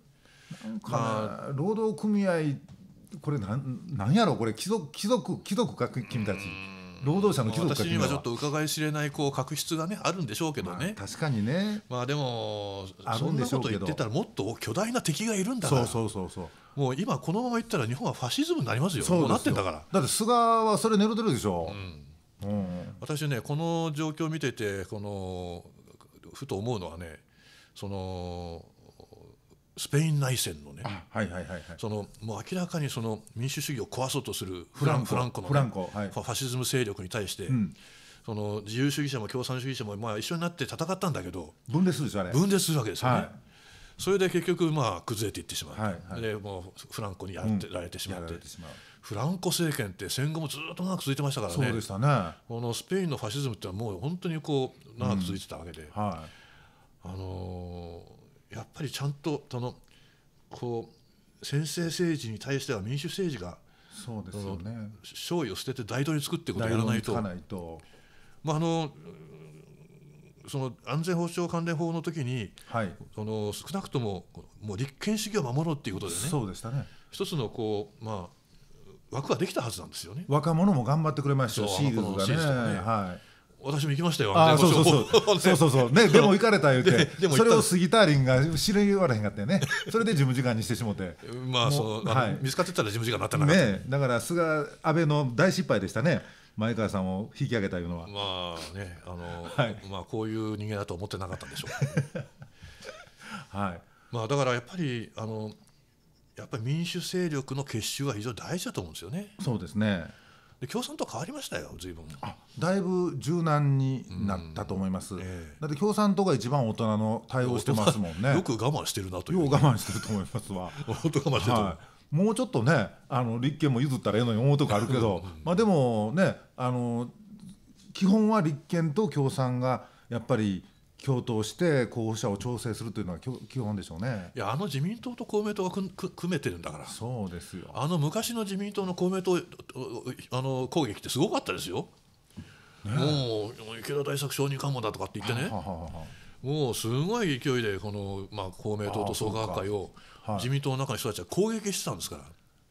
なんか、労働組合これなんなんやろこれ貴族貴族貴族か君たち。労働者の貴族私にはちょっと伺い知れないこう確執がねあるんでしょうけどね、まあ、確かにねまあでもあそんなこと言ってたらもっと巨大な敵がいるんだからそうそうそうそうもう今このままいったら日本はファシズムになりますよそうなってんだからだって菅はそれ狙ってるでしょ、うん、うん、私ねこの状況を見ててこのふと思うのはねそのスペイン内戦のね、はいはいはいはい、そのもう明らかにその民主主義を壊そうとするフランフランコの、ね、フランコ、はい、ファシズム勢力に対して、うん、その自由主義者も共産主義者もまあ一緒になって戦ったんだけど分裂する分裂するわけですよね。はい、それで結局まあ崩れていってしまう、はいはい、でもうフランコにやられてしまってうん、フランコ政権って戦後もずっと長く続いてましたからね、ね、このスペインのファシズムってのはもう本当にこう長く続いてたわけで、うん、あのーやっぱりちゃんとそのこう先制政治に対しては民主政治がそうですね、勝利を捨てて大統領作ってことをやらないと。まああのその安全保障関連法の時に、はい、その少なくとももう立憲主義を守ろうということでねそうでしたね一つのこう、まあ、枠はできたはずなんですよね若者も頑張ってくれましたし、シーグルがね。はい私も行きましたよ。あそうそうそう。そうそうそう。ね、でも行かれた言うて、それを杉田林が知る言われへんかってね。それで事務次官にしてしもて。まあ、そう、はい、見つかってたら事務次官なったなね。だから、菅、安倍の大失敗でしたね。前川さんを引き上げたいうのは。まあね、あの、まあ、こういう人間だと思ってなかったんでしょう。はい。まあ、だから、やっぱり、あの、やっぱり民主勢力の結集は非常に大事だと思うんですよね。そうですね。で共産党変わりましたよ随分あだいぶ柔軟になったと思います、えー、だって共産党が一番大人の対応してますもんね よく我慢してるなという、ね、よく我慢してると思いますわ もうちょっとねあの立憲も譲ったらええのに思うとこあるけどうん、まあでもねあの基本は立憲と共産がやっぱり共闘して候補者を調整するというのは基本でしょうねいやあの自民党と公明党がくく組めてるんだからそうですよあの昔の自民党の公明党あの攻撃ってすごかったですよ、ね、もう池田大作小児官房だとかって言ってねはははもうすごい勢いでこの、まあ、公明党と創価学会を自民党の中の人たちは攻撃してたんですから。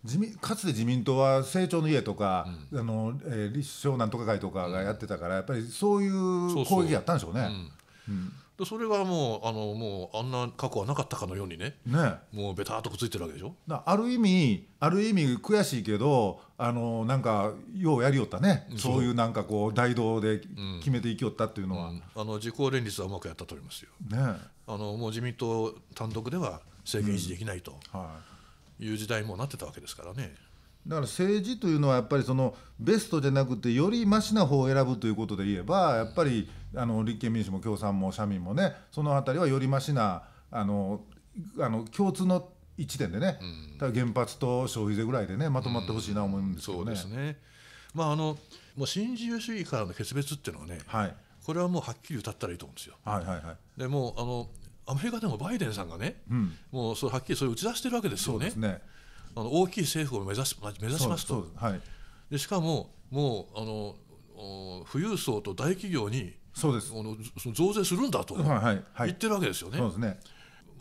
自民かつて自民党は成長の家とか、うん、あのえー、立正なんとか会とかがやってたから、やっぱりそういう攻撃やったんでしょうね。そうそううんでそれがもうあのもうあんな過去はなかったかのようにねねもうベタっとくっついてるわけでしょだある意味ある意味悔しいけどあのなんかようやりよったねそういうなんかこう大道で決めていきよったっていうのは、うん、あの自公連立はうまくやったと思いますよ、ね、あのもう自民党単独では政権維持できないという時代もなってたわけですからね。うんだから政治というのはやっぱりそのベストじゃなくてよりましな方を選ぶということで言えばやっぱりあの立憲民主も共産も社民もねその辺りはよりましなあのあの共通の一点でね、うん、原発と消費税ぐらいでねまとまってほしいな思うんですけどね。うん、そうですねまあ、あのもう新自由主義からの決別っていうのはね、はい、これはもうはっきり歌ったらいいと思うんですよ。はいはいはい、でもあのアメリカでもバイデンさんがね、うん、もうそうはっきりそれ打ち出してるわけですよね。そうですねあの大きい政府を目指す目指しますとはい、でしかももうあの富裕層と大企業にそうです増税するんだと言ってるわけですよね。はいはいそうですね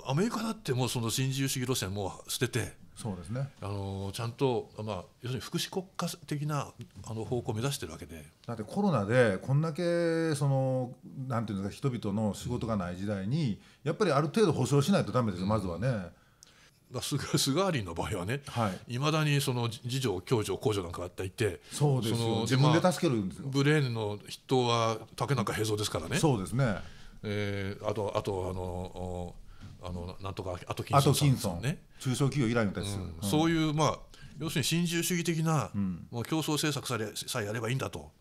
アメリカだってもうその新自由主義路線も捨ててそうですねあのちゃんと、まあ、要するに福祉国家的なあの方向を目指してるわけでだってコロナでこんだけそのなんていうんですか人々の仕事がない時代にやっぱりある程度保障しないとだめですよ、うん、まずはね。菅菅アリの場合はね、はいまだにその次女、共助、公助なんかあっていて、そうですよ自分で助けるんですよ、まあ、ブレーンの筆頭は竹中平蔵ですからね、そうですね、えー、あと、あとあのあのなんとかあとキンソン、ね、中小企業以来のです、うんうん、そういう、まあ、要するに新自由主義的な、うん、もう競争政策されさえやればいいんだと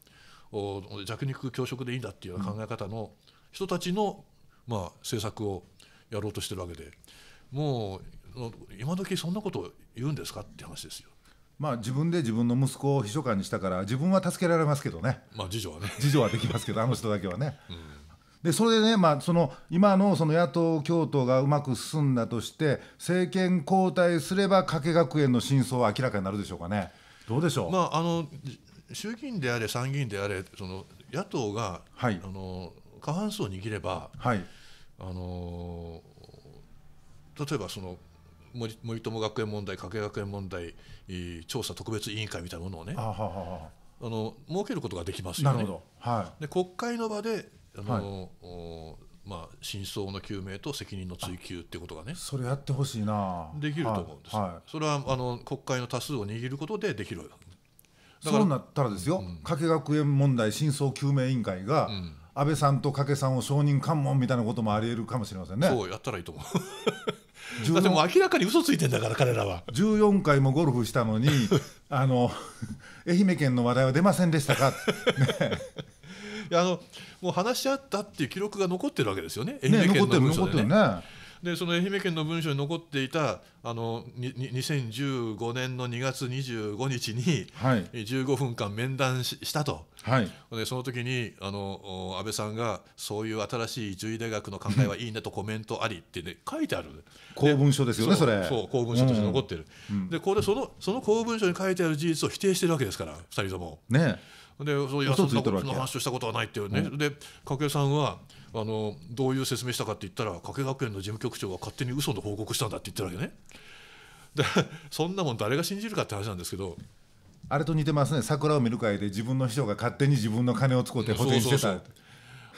お弱肉強食でいいんだっていう考え方の人たちの、まあ、政策をやろうとしてるわけでもう今時そんなこと言うんですかって話ですよ。まあ、自分で自分の息子を秘書官にしたから自分は助けられますけどね、まあ、次女はね次女はできますけど あの人だけはね。うん、でそれでね、まあ、その今のその野党共闘がうまく進んだとして政権交代すれば加計学園の真相は明らかになるでしょうかね。どうでしょう、まあ、あの衆議院であれ参議院であれその野党が、はい、あの過半数を握れば、はい、あの例えばその森森友学園問題、加計学園問題、調査特別委員会みたいなものをね、あの設けることができますよね。はい、で国会の場であの、はい、まあ、真相の究明と責任の追及っていうことがね、それやってほしいな、できると思うんです、はいはい、それはあの国会の多数を握ることでできるだからそうなったらですよ、加、計、学園問題真相究明委員会が、うん安倍さんと掛さんを証人喚問みたいなこともありえるかもしれませんね。そうやったらいいと思うだってもう明らかに嘘ついてんだから彼らは14回もゴルフしたのに あの愛媛県の話題は出ませんでしたか、ね、いやあのもう話し合ったっていう記録が残ってるわけですよね愛媛県の文書でね。でその愛媛県の文書に残っていたあの2015年の2月25日に、はい、15分間面談したと、はい、でその時にあの安倍さんがそういう新しい獣医大学の考えはいいねとコメントありって、ね、書いてある公文書ですよねそれそう公文書として残ってる、うん、でこれそのその公文書に書いてある事実を否定してるわけですから2人とも。ねでそういやそんな話をしたことはないっていうね、うん、でさんはあのどういう説明したかって言ったら加計学園の事務局長が勝手に嘘の報告したんだって言ってるわけねでそんなもん誰が信じるかって話なんですけどあれと似てますね桜を見る会で自分の秘書が勝手に自分の金を使って補填してたそうそう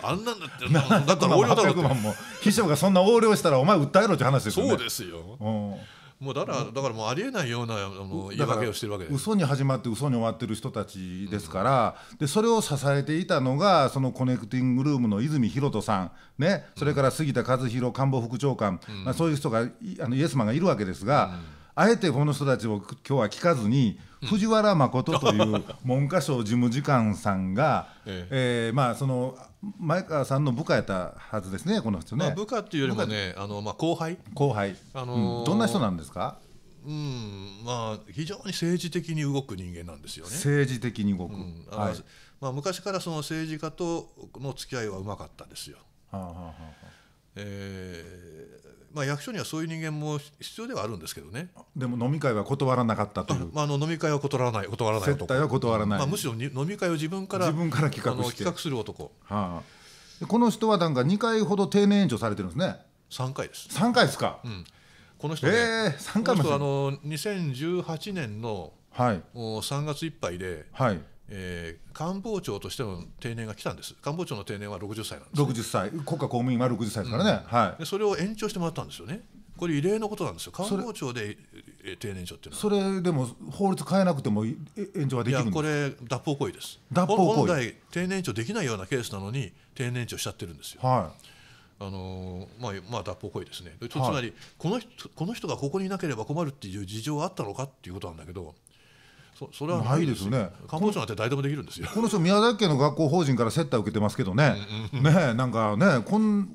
そうあんなんだってだったら横領だろ秘書がそんな横領したらお前訴えろって話ですよねそうですよ、うんもうだから、だからもうありえないようなあの言い訳をしてるわけです嘘に始まって嘘に終わってる人たちですから、うん、でそれを支えていたのがそのコネクティングルームの泉博人さんねそれから杉田和弘官房副長官、うん、まあ、そういう人があのイエスマンがいるわけですが、うん、あえてこの人たちを今日は聞かずに。藤原誠という文科省事務次官さんが、えまあその前川さんの部下やったはずですね、この人ね。まあ、部下っていうよりもね、あのまあ、後輩。後輩、あのーうん、どんな人なんですか。うん、まあ、非常に政治的に動く人間なんですよね。政治的に動く。うんあはい、まあ、昔からその政治家との付き合いはうまかったですよ。はあはあはあ、えまあ、役所にはそういう人間も必要ではあるんですけどねでも飲み会は断らなかったという、まあ、あの飲み会は断らない断らない接待は断らない、まあ、むしろ飲み会を自分から自分から企画企画する男、はあ、この人はなんか2回ほど定年延長されてるんですね3回です3回ですか、うん、この人、ね、えー、3回もあの2018年の、はい、お3月いっぱいで、はい、えー、官房長としての定年が来たんです官房長の定年は60歳なんです、ね、60歳国家公務員は60歳ですからね、うん、はい、でそれを延長してもらったんですよねこれ異例のことなんですよ官房長で定年長っていうのはそれでも法律変えなくても延長はできるんですかこれ脱法行為です脱法行為本来定年長できないようなケースなのに定年長しちゃってるんですよはいあのまあまあ、脱法行為ですね、つまり、はい、この人この人がここにいなければ困るっていう事情があったのかっていうことなんだけど、そそれはないですね官房長なんて誰でもできるんですよこの人宮崎県の学校法人から接待を受けてますけどね、うんねなんかねこん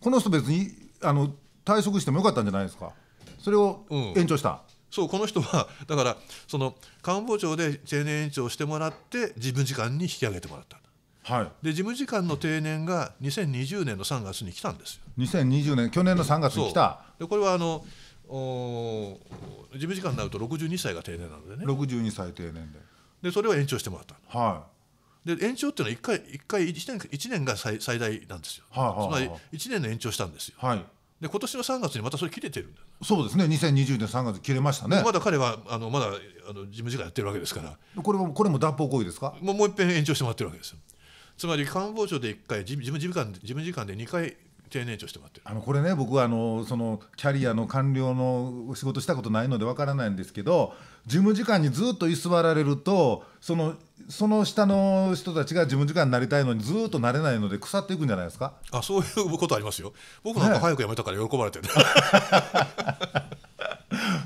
この人別にあの退職してもよかったんじゃないですかそれを延長した、うん、そうこの人はだからその官房長で定年延長してもらって事務次官に引き上げてもらったはい、で事務次官の定年が2020年の3月に来たんですよ。2020年去年の3月に来た。でこれはあのお事務次官になると62歳が定年なのでね62歳定年ででそれを延長してもらったはいで延長っていうのは1回 ,1, 回 1, 年1年が最最大なんですよ、はいはいはい、つまり1年の延長したんですよ、はい、で今年の3月にまたそれ切れてるんだそうですね2020年3月切れましたねまだ彼はあのまだあの事務次官やってるわけですからこれもこれも脱法行為ですかもうもう一遍延長してもらってるわけですよつまり官房長で1回事務次官事務次官で2回定年長してもらってあのこれね僕はあのそのキャリアの官僚の仕事したことないのでわからないんですけど事務次官にずっと居座られるとそのその下の人たちが事務次官になりたいのにずっとなれないので腐っていくんじゃないですかあそういうことありますよ僕なんか早く辞めたから喜ばれてる、ね、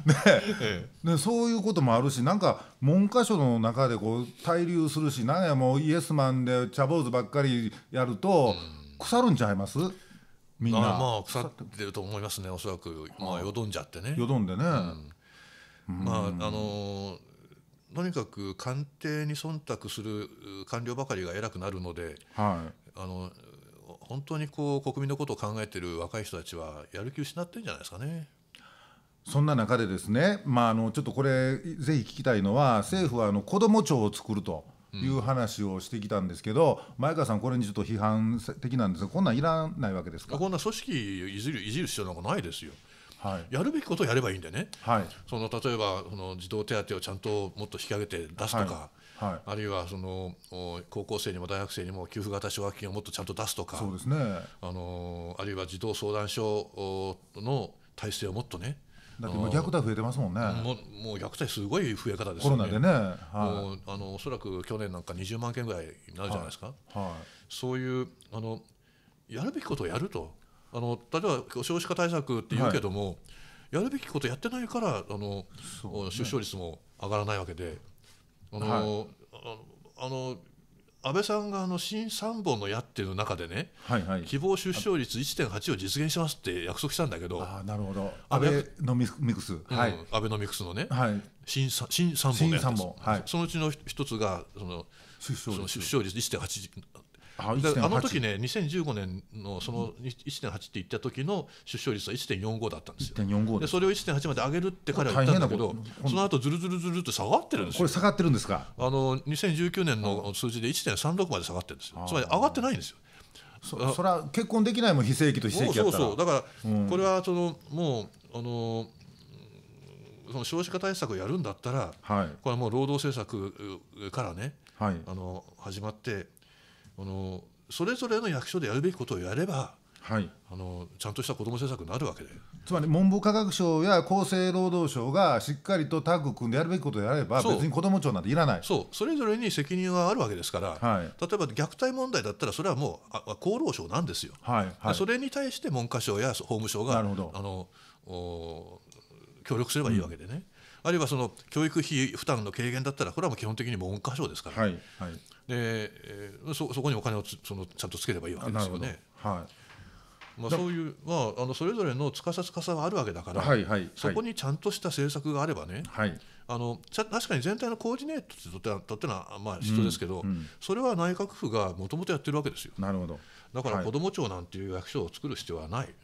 ねええ、ね、そういうこともあるしなんか文科省の中でこう滞留するしなんやもうイエスマンで茶坊主ばっかりやると、うん腐るんちゃいますみんなまあ腐ってると思いますねおそらく、まあ、よどんじゃってねよどんでね、うん、まああのとにかく官邸に忖度する官僚ばかりが偉くなるので、はい、あの本当にこう国民のことを考えている若い人たちはやる気失ってるんじゃないですかね。そんな中でですね、まあ、あのちょっとこれぜひ聞きたいのは政府はあの子ども庁を作ると。いう話をしてきたんですけど、前川さん、これにちょっと批判的なんですが、こんなんいらないわけですかこんな組織いじるいじる必要なんかないですよ。はい、やるべきことをやればいいんでね、はい、その例えばその児童手当をちゃんともっと引き上げて出すとか、はいはい、あるいはその高校生にも大学生にも給付型奨学金をもっとちゃんと出すとかそうです、ね、あのあるいは児童相談所の体制をもっとねだって今虐待増えてますもんね。もうもう虐待すごい増え方ですよね。コロナでね。はい、あのおそらく去年なんか20万件ぐらいになるじゃないですか。はいはい、そういうあのやるべきことをやると。あの例えば少子化対策って言うけども、やるべきことやってないからあの、ね、出生率も上がらないわけで。あの、あのあの安倍さんがあの新三本の矢っていう中でね、はいはい、希望出生率1.8を実現しますって約束したんだけど、あなるほど安倍のミクス、はい、うん、安倍のミクスのね、はい、新新3本の矢ではい、そのうちの一つがその出生率その出生率1.8あの時ね、2015年のその1.8って言った時の出生率は1.45だったんですよ。でそれを1.8まで上げるって彼は言ったんだけど、その後ずるずるずるっと下がってるんですよ。これ下がってるんですか。あの2019年の数字で1.36まで下がってるんですよ。つまり上がってないんですよ。そそれは結婚できないも非正規と非正規そうそうだから、これはそのもうあのその少子化対策をやるんだったら、はい、これはもう労働政策からね、はい、あの始まって。あのそれぞれの役所でやるべきことをやればはい、あのちゃんとした子ども政策になるわけでつまり文部科学省や厚生労働省がしっかりとタッグ組んでやるべきことをやれば別に子ども庁なんていらないそうそれぞれに責任はあるわけですから、はい、例えば虐待問題だったらそれはもうあ厚労省なんですよ、はいはい、それに対して文科省や法務省があのお協力すればいいわけでね、うん、あるいはその教育費負担の軽減だったらこれはもう基本的に文科省ですから、はいはい、でそそこにお金をそのちゃんとつければいいわけですよね。はいまあ、そういう、まあ、あのそれぞれの司さがあるわけだから、はいはいそこにちゃんとした政策があればね、はい、あの確かに全体のコーディネートってとってのは、まあ、人ですけど、うんうん、それは内閣府がもともとやってるわけですよなるほどだから、こ子ども庁なんていう役所を作る必要はない。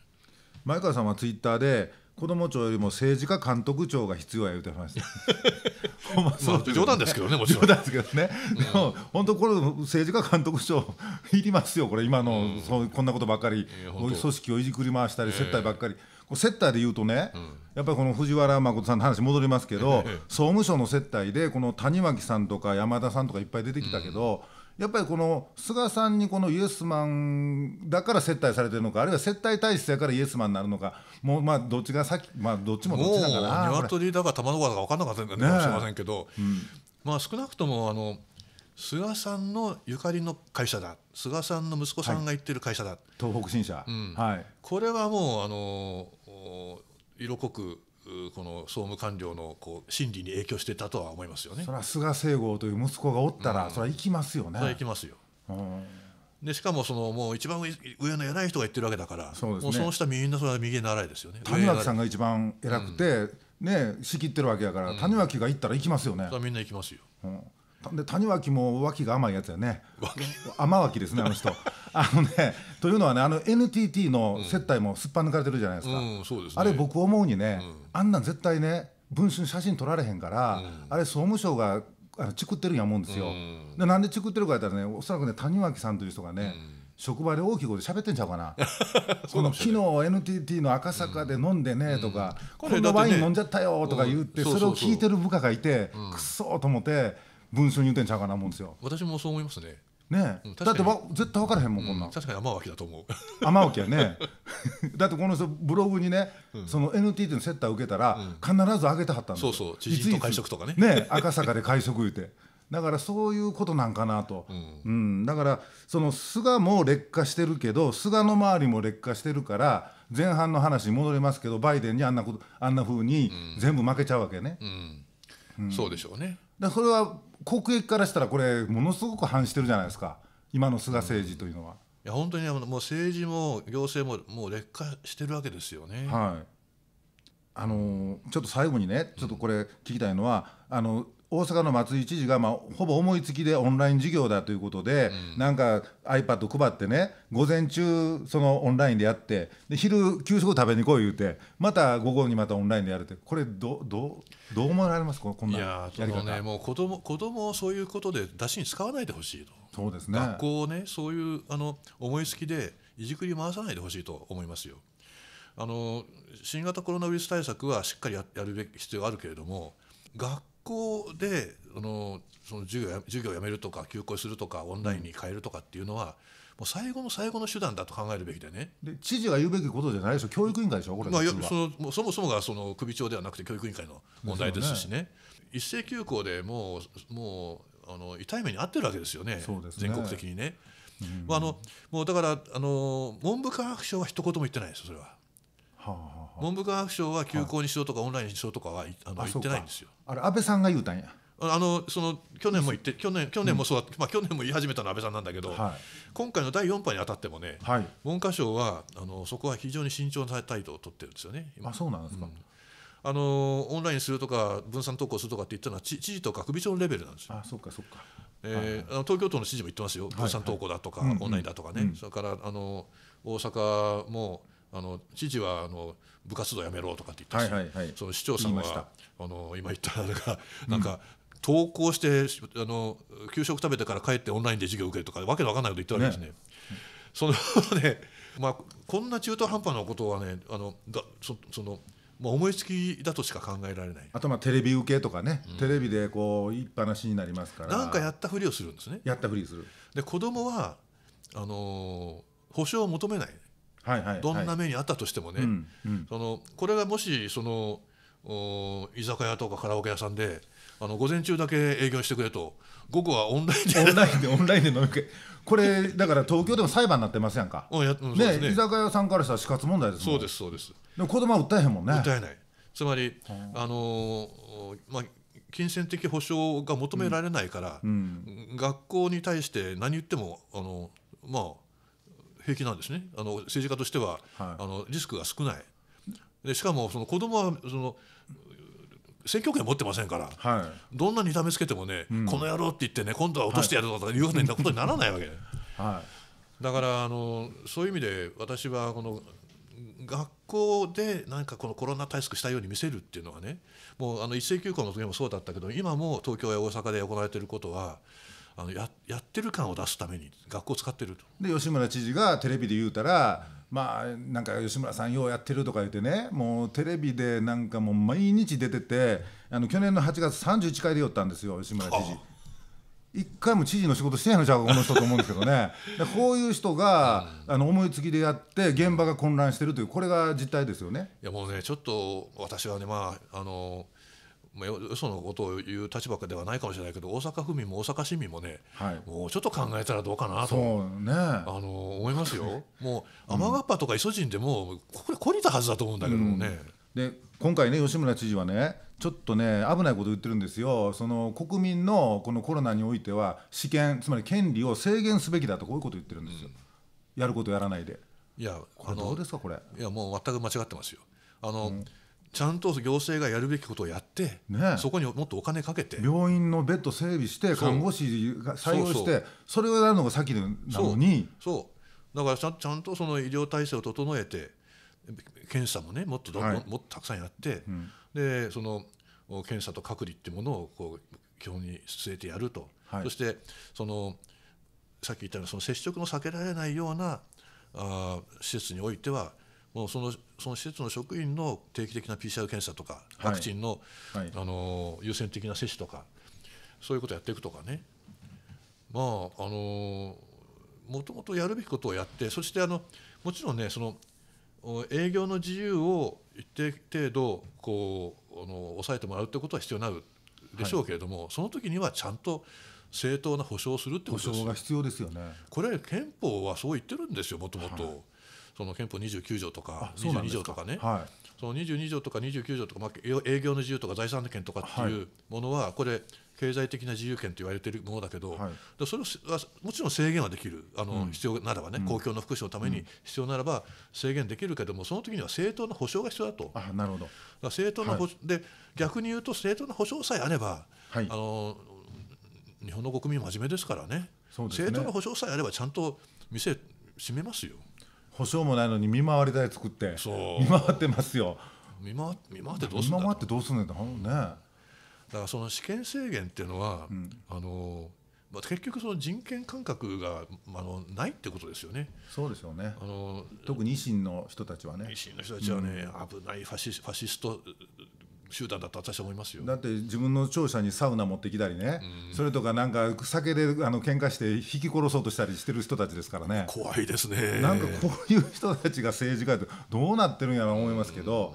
前川さんはツイッターで子ども庁よりも政治家監督庁が必要や言うてましたほんそう、冗談ですけどねもちろん冗談ですけどね、うん、でも本当これ政治家監督庁いりますよこれ今の、うん、そうこんなことばっかり、えー、組織をいじくり回したり、接待ばっかり、接待で言うとね、うん、やっぱりこの藤原誠さんの話戻りますけど、えー、総務省の接待でこの谷脇さんとか山田さんとかいっぱい出てきたけど、うんやっぱりこの菅さんにこのイエスマンだから接待されてるのかあるいは接待体質やからイエスマンになるのかもうまあどっちが先まあどっちもどっちだから鶏だか卵だか分かんなかったかもしれませんけど、うん、まあ少なくともあの菅さんのゆかりの会社だ菅さんの息子さんが行ってる会社だ、はい、東北新社、うん、はい、これはもうあの色濃くこの総務官僚のこう心理に影響してたとは思いますよねそれは菅聖剛という息子がおったら、うん、それは行きますよね。行きますよ、うん、でしかもそのもう一番上の偉い人が言ってるわけだから、そうです、ね、その下みんなそれは右習いですよね谷脇さんが一番偉くて、うん、ね仕切ってるわけだから、谷脇が行ったら行きますよね。みんな行きますよ、うんで谷脇も脇が甘いやつやね甘脇ですねあの人 あのねというのはねあの NTT の接待もすっぱ抜かれてるじゃないですか、うんうんすね、あれ僕思うにね、うん、あんなん絶対ね文春写真撮られへんから、あれ総務省があのチクってるんやもんですよ、でなんでチクってるかやったらねおそらくね谷脇さんという人がね、職場で大きい声で喋ってんちゃうかな この昨日 NTT の赤坂で飲んでねとか、このワイン飲んじゃったよとか言ってそれを聞いてる部下がいて、くっそーと思って。文春に言うてんちゃうかなもんですよ私もそう思いますねね、うん、だってわ絶対分からへんもん、こんなん、確かに天脇だと思う天脇やね だってこの人ブログにね、うん、その NTT の接待受けたら、必ず上げてはったんですそうそう知人と会食とかねね赤坂で会食言うてだからそういうことなんかなと、うん、うん、だからその菅も劣化してるけど菅の周りも劣化してるから前半の話に戻りますけどバイデンにあんなことあんなふうに全部負けちゃうわけね、うん、うん、そうでしょうねだそれは国益からしたらこれものすごく反してるじゃないですか今の菅政治というのは。いや本当に、もう政治も行政ももう劣化してるわけですよね。はいあのちょっと最後にねちょっとこれ聞きたいのは、うん、あの大阪の松井知事が、まあ、ほぼ思いつきでオンライン授業だということで、うん、なんか iPad 配ってね午前中そのオンラインでやってで昼給食食べに来い言うてまた午後にまたオンラインでやるってこれどどどう思われますここんなやり方いね、もう子供子供をそういうことで出しに使わないでほしいとそうです、ね、学校をねそういうあの思いつきでいじくり回さないでほしいと思いますよ。あの新型コロナウイルス対策はしっかりややるべき必要があるけれども学校校であのその授業授業をやめるとか休校するとかオンラインに変えるとかっていうのは、もう最後の最後の手段だと考えるべきでねで知事が言うべきことじゃないでしょ教育委員会でしょこれ、まあ、そのそもそもがその首長ではなくて教育委員会の問題ですしね、ね、一斉休校でもうもうあの痛い目に遭ってるわけですよね、ね、全国的にね。うん、まあ、あのもうだからあの文部科学省は一言も言ってないですそれは。はあはあ、文部科学省は休校にしようとか、はあ、オンラインにしようとかはあの言ってないんですよ。あれ安倍さんが言うたんやあのその去年も言って去年去年もそうだ、うん、まあ、去年も言い始めたのは安倍さんなんだけど、はい、今回の第4波に当たってもね、はい、文科省はあのそこは非常に慎重な態度を取ってるんですよね。まあそうなんですか、うんあのオンラインするとか分散投稿するとかって言ったのは知事とか首長のレベルなんですよ。あそうかそうかえー、あの東京都の知事も言ってますよ、分散登校だとか、はいはい、オンラインだとかね、うんうん、それからあの大阪もあの知事はあの部活動やめろとかって言ったし、はいはいはい、その市長さんはあの今言ったなんか、うん、なんか投稿してあの給食食べてから帰ってオンラインで授業受けるとかわけのわかんないこと言ったわけですね。ねその ねまあ、こんな中途半端なことはねあのだそそのまあ、思いつきだとしか考えられないあとまあテレビ受けとかね、うん、テレビでこう言いっぱなしになりますからなんかやったふりをするんですねやったふりするで子供はあの保証を求めないはいはいどんな目にあったとしてもね、うんうん、そのこれがもしそのお居酒屋とかカラオケ屋さんであの午前中だけ営業してくれと午後はオンラインでオンラインでオンラインで飲み会これだから東京でも裁判になってますやんか、うんやうんね、ね、居酒屋さんからしたら死活問題ですもんそうですそうですでも子供は訴えへんもんね訴えないつまり、あのー、まあ、金銭的保障が求められないから、うんうん、学校に対して何言ってもあのまあ平気なんですねあの政治家としては、はい、あのリスクが少ないでしかもその子供はその選挙権持ってませんから、はい、どんなに痛めつけてもね、うん、この野郎って言ってね今度は落としてやるとかいうようなことにならないわけ、はい、だからあのそういう意味で私はこの学校でなんかこのコロナ対策したように見せるっていうのはねもうあの一斉休校の時もそうだったけど今も東京や大阪で行われていることはあのややってる感を出すために学校使ってると。で吉村知事がテレビで言うたら、まあなんか吉村さんようやってるとか言ってねもうテレビでなんかもう毎日出ててあの去年の8月31回で寄ったんですよ吉村知事。一回も知事の仕事してないのちゃうかこの人と思うんですけどね こういう人が、あの思いつきでやって現場が混乱してるというこれが実態ですよね。いやもうねちょっと私はねまああのーよそのことを言う立場ではないかもしれないけど大阪府民も大阪市民もね、はい、もうちょっと考えたらどうかなとそうね、あの思いますよ。もう天がっぱとか磯人でもうこれ懲りたはずだと思うんだけどもね。うん、で今回ね吉村知事はねちょっとね危ないこと言ってるんですよその国民のこのコロナにおいては私権つまり権利を制限すべきだとこういうこと言ってるんですよ、うん、やることやらないで。いやこれどうですかこれいやもう全く間違ってますよ。あの、うんちゃんと行政がやるべきことをやって、ね、そこにもっとお金かけて病院のベッド整備して看護師が採用してそれをやるのが先なのにそうだからちゃちゃんとその医療体制を整えて検査もねもっとはい、もっとたくさんやって、うん、でその検査と隔離っていうものをこう基本に据えてやると、はい、そしてそのさっき言ったようなその接触の避けられないようなあ施設においてはもうそのその施設の職員の定期的な PCR 検査とか、ワクチンの,、あの優先的な接種とか、そういうことをやっていくとかね、まあ、あのもともとやるべきことをやって、そしてあのもちろんね、その営業の自由を一定程度こうあの抑えてもらうということは必要になるでしょうけれども、はい、その時にはちゃんと正当な保障をするってことです保障が必要ですよねこれ憲法はそう言ってるんですよもともとその憲法29条とか22条とかねその22条とか29条とか、まあ、営業の自由とか財産権とかっていうものはこれ、経済的な自由権と言われているものだけど、はい、それはもちろん制限はできるあの、うん、必要ならばね、うん、公共の福祉のために必要ならば制限できるけどもその時には政党の保障が必要だとあなるほど政党の保、はい、で逆に言うと政党の保障さえあれば、はい、あの日本の国民真面目ですからね、ね、政党の保障さえあればちゃんと店閉めますよ。保証もないのに見回り台作って見回ってますよ見回見回ってどうすんだ見回ってどうすんねんだ、ね、だからその試験制限っていうのは、うん、あのまあ、結局その人権感覚が、あ、のないってことですよね。そうですよね。あの特に維新の人たちはね。維新の人たちはね、うん、危ないファシファシスト集団だと私は思いますよだって自分の庁舎にサウナ持ってきたりね、うん、それとかなんか酒であの喧嘩して引き殺そうとしたりしてる人たちですからね怖いですねなんかこういう人たちが政治家ってどうなってるんやろ思いますけど、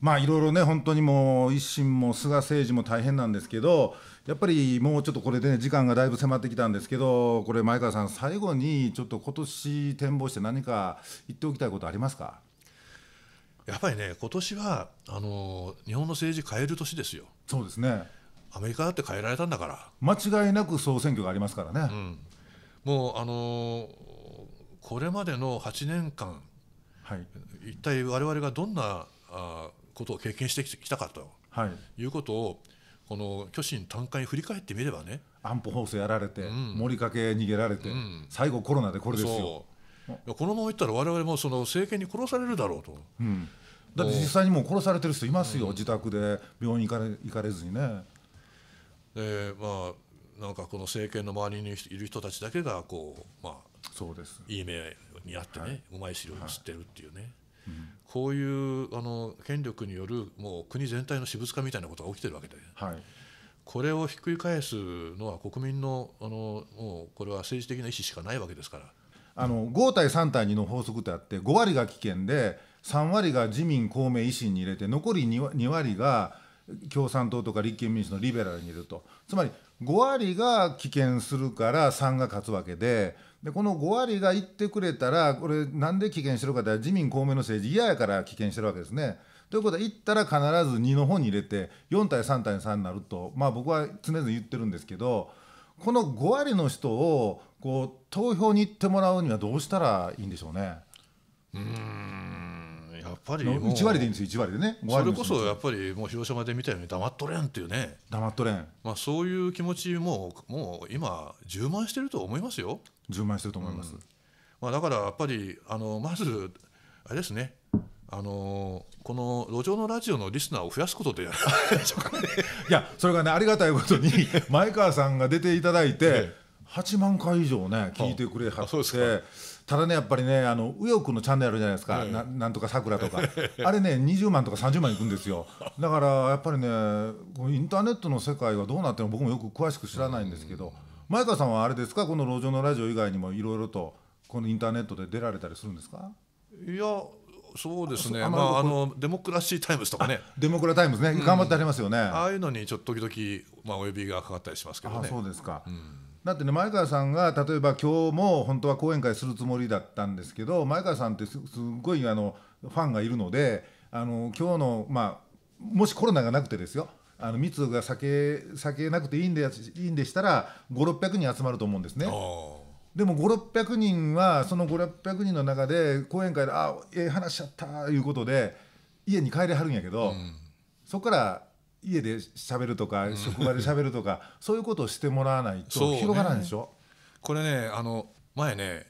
まあいろいろね本当にもう一新も菅政治も大変なんですけどやっぱりもうちょっとこれでね時間がだいぶ迫ってきたんですけどこれ前川さん最後にちょっと今年展望して何か言っておきたいことありますかやっぱりね今年はあの日本の政治変える年ですよそうですねアメリカだって変えられたんだから間違いなく総選挙がありますからね、うん、もうあのこれまでの8年間、はい、一体我々がどんなあことを経験してきたかと、はい、いうことをこの虚心短懐に振り返ってみればね安保法制やられて、うん、森かけ逃げられて、うん、最後コロナでこれですよこのままいったら我々もその政権に殺されるだろうと、うん、だって実際にもう殺されてる人いますよ、うん、自宅で病院行かれ行かれずにね。でまあなんかこの政権の周りにいる人たちだけがこう、まあ、そうですいい目にあってね、はい、うまい料を知ってるっていうね、はいうん、こういうあの権力によるもう国全体の私物化みたいなことが起きてるわけで、はい、これをひっくり返すのは国民のあのもうこれは政治的な意思しかないわけですから。あの5対3対2の法則ってあって5割が危険で3割が自民公明維新に入れて残り 2, 割が共産党とか立憲民主のリベラルにいるとつまり5割が棄権するから3が勝つわけででこの5割が言ってくれたらこれなんで棄権してるかって自民公明の政治嫌やから棄権してるわけですね。ということは言ったら必ず2の方に入れて4対3対3になると、まあ、僕は常々言ってるんですけどこの5割の人をこう投票に行ってもらうにはどうしたらいいんでしょうね。うんやっぱり1割でいいんですよ、1割でね、それこそやっぱり、もう広島で見たように、黙っとれんっていうね、黙っとれん、まあ、そういう気持ちも、もう今、充満してると思いますよ、充満してると思います、うん、まあ、だからやっぱり、あのまず、あれですね、あのこの路上のラジオのリスナーを増やすことで いやそれがねありがたいことに前川さんが出ていただいて、8万回以上ね聞いてくれはってただねやっぱりねあの右翼のチャンネルあるじゃないですか、えー、なんとかさくらとかあれね20万とか30万いくんですよだからやっぱりねインターネットの世界がどうなってるの僕もよく詳しく知らないんですけど前川さんはあれですかこの路上のラジオ以外にもいろいろとこのインターネットで出られたりするんですかいやそうですね、あまあ、あのデモクラシータイムズとかね、デモクラタイムズね、頑張ってありますよね、うん、ああいうのにちょっと時々、まあ、お呼びがかかったりしますけどね。あそうですか、うんだってね前川さんが例えば今日も本当は講演会するつもりだったんですけど前川さんってすごいあのファンがいるのであの今日のまあもしコロナがなくてですよあの密が避け避けなくていいんでいいんでしたら5600人集まると思うんですね。でも5600人はその5600人の中で講演会で「あええ話しちゃった」ということで家に帰れはるんやけど、うん、そこから家で喋るとか、職場で喋るとかそういうことをしてもらわないと広がらないでしょ、ね、これねあの前ね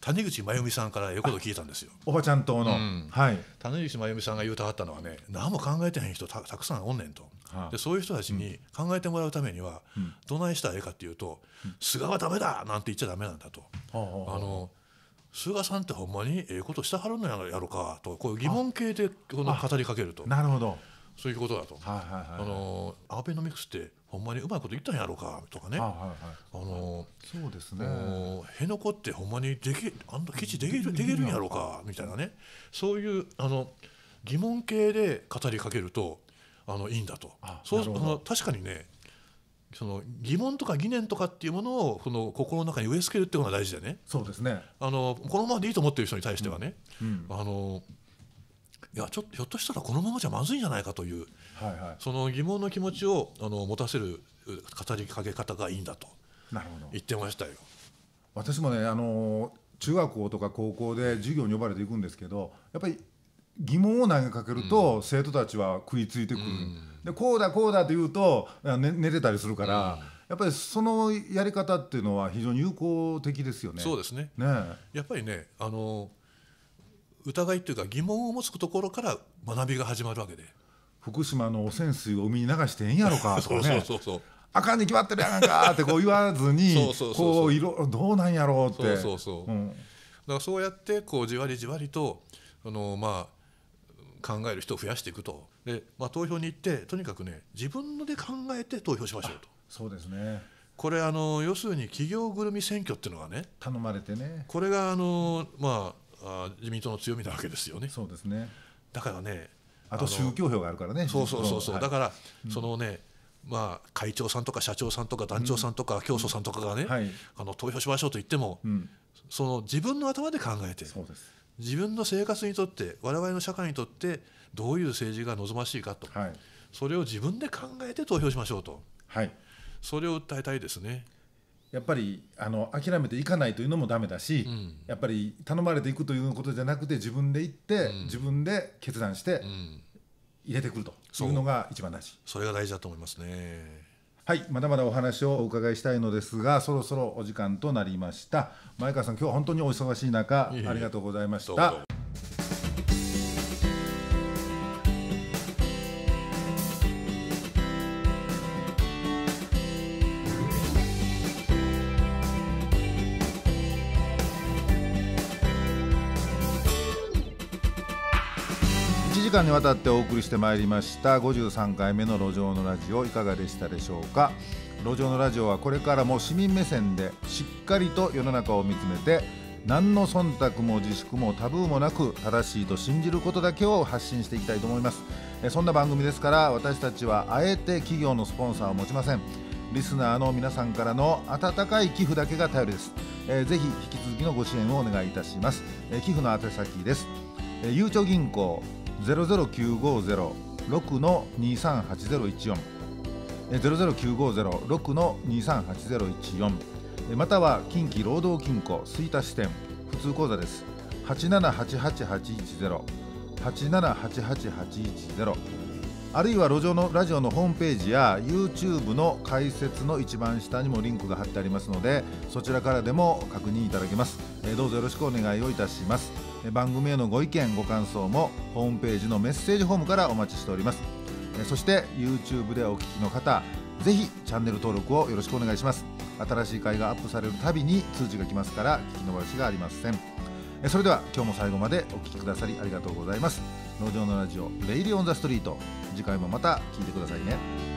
谷口真由美さんからこと聞いたんですよおばちゃん党の、うん、はい、谷口真由美さんが言うたはったのはね何も考えてへん人たくさんおんねんと、はあ、でそういう人たちに考えてもらうためには、うん、どないしたらええかっていうと、うん、菅はだめだなんて言っちゃだめなんだと、はあ、あの菅さんってほんまにええことしてはるのやろかとこう疑問形でこの語りかけるとなるほどそういうことだと、はいはいはい、あのアベノミクスってほんまにうまいこと言ったんやろうかとかね、はいはいはい、あのそうですね辺野古ってほんまにできあんな基地できるできるんやろうかみたいなねそういうあの疑問系で語りかけるとあのいいんだとそうあの確かにねその疑問とか疑念とかっていうものをその心の中に植え付けるっていうのが大事でねそうですねあのこのままでいいと思ってる人に対してはね、うんうん、あのいやちょっとひょっとしたらこのままじゃまずいんじゃないかという、はいはい、その疑問の気持ちをあの持たせる語りかけ方がいいんだと言ってましたよ。私もねあの中学校とか高校で授業に呼ばれていくんですけどやっぱり疑問を投げかけると、生徒たちは食いついてくる、うん、でこうだこうだと言うと、寝てたりするから、うん、やっぱりそのやり方っていうのは非常に有効的ですよね。そうですねねやっぱりねあの疑いというか疑問を持つところから学びが始まるわけで福島の汚染水を海に流してええんやろかとかね そうそうそうあかんに決まってるやんかってこう言わずにこういろどうなんやろうってそうそう、うだからそうやってこうじわりじわりとあのまあ考える人を増やしていくとで、まあ、投票に行ってとにかくね自分ので考えて投票しましょうとそうですねこれあの要するに企業ぐるみ選挙っていうのはね頼まれてねこれがあのまああ自民党の強みなわけですよね。そうですねだからねあと宗教票があるからね。そうそうそうそう、はい、だから、うん、そのね、まあ、会長さんとか社長さんとか団長さんとか教祖さんとかがね、うんはい、あの投票しましょうと言っても、うん、その自分の頭で考えて自分の生活にとって我々の社会にとってどういう政治が望ましいかと、はい、それを自分で考えて投票しましょうと、それを訴えたいですね。やっぱりあの諦めていかないというのもダメだし、うん、やっぱり頼まれていくということじゃなくて自分で行って、うん、自分で決断して入れてくるというのが一番大事それが大事だと思いますねはいまだまだお話をお伺いしたいのですがそろそろお時間となりました前川さん今日は本当にお忙しい中ありがとうございました。時間にわたってお送りしてまいりました53回目の路上のラジオいかがでしたでしょうか路上のラジオはこれからも市民目線でしっかりと世の中を見つめて何の忖度も自粛もタブーもなく正しいと信じることだけを発信していきたいと思いますそんな番組ですから私たちはあえて企業のスポンサーを持ちませんリスナーの皆さんからの温かい寄付だけが頼りです、えー、ぜひ引き続きのご支援をお願いいたします、えー、寄付の宛先です、えー、ゆうちょ銀行00950の238014のまたは近畿労働金庫吹田支店普通口座です8788810 8788810あるいは路上のラジオのホームページや YouTube の解説の一番下にもリンクが貼ってありますのでそちらからでも確認いただけます、どうぞよろしくお願いをいたします番組へのご意見ご感想もホームページのメッセージフォームからお待ちしておりますそして YouTube でお聴きの方ぜひチャンネル登録をよろしくお願いします新しい回がアップされるたびに通知が来ますから聞き逃しがありませんそれでは今日も最後までお聴きくださりありがとうございます農場のラジオレイリオンザストリート次回もまた聴いてくださいね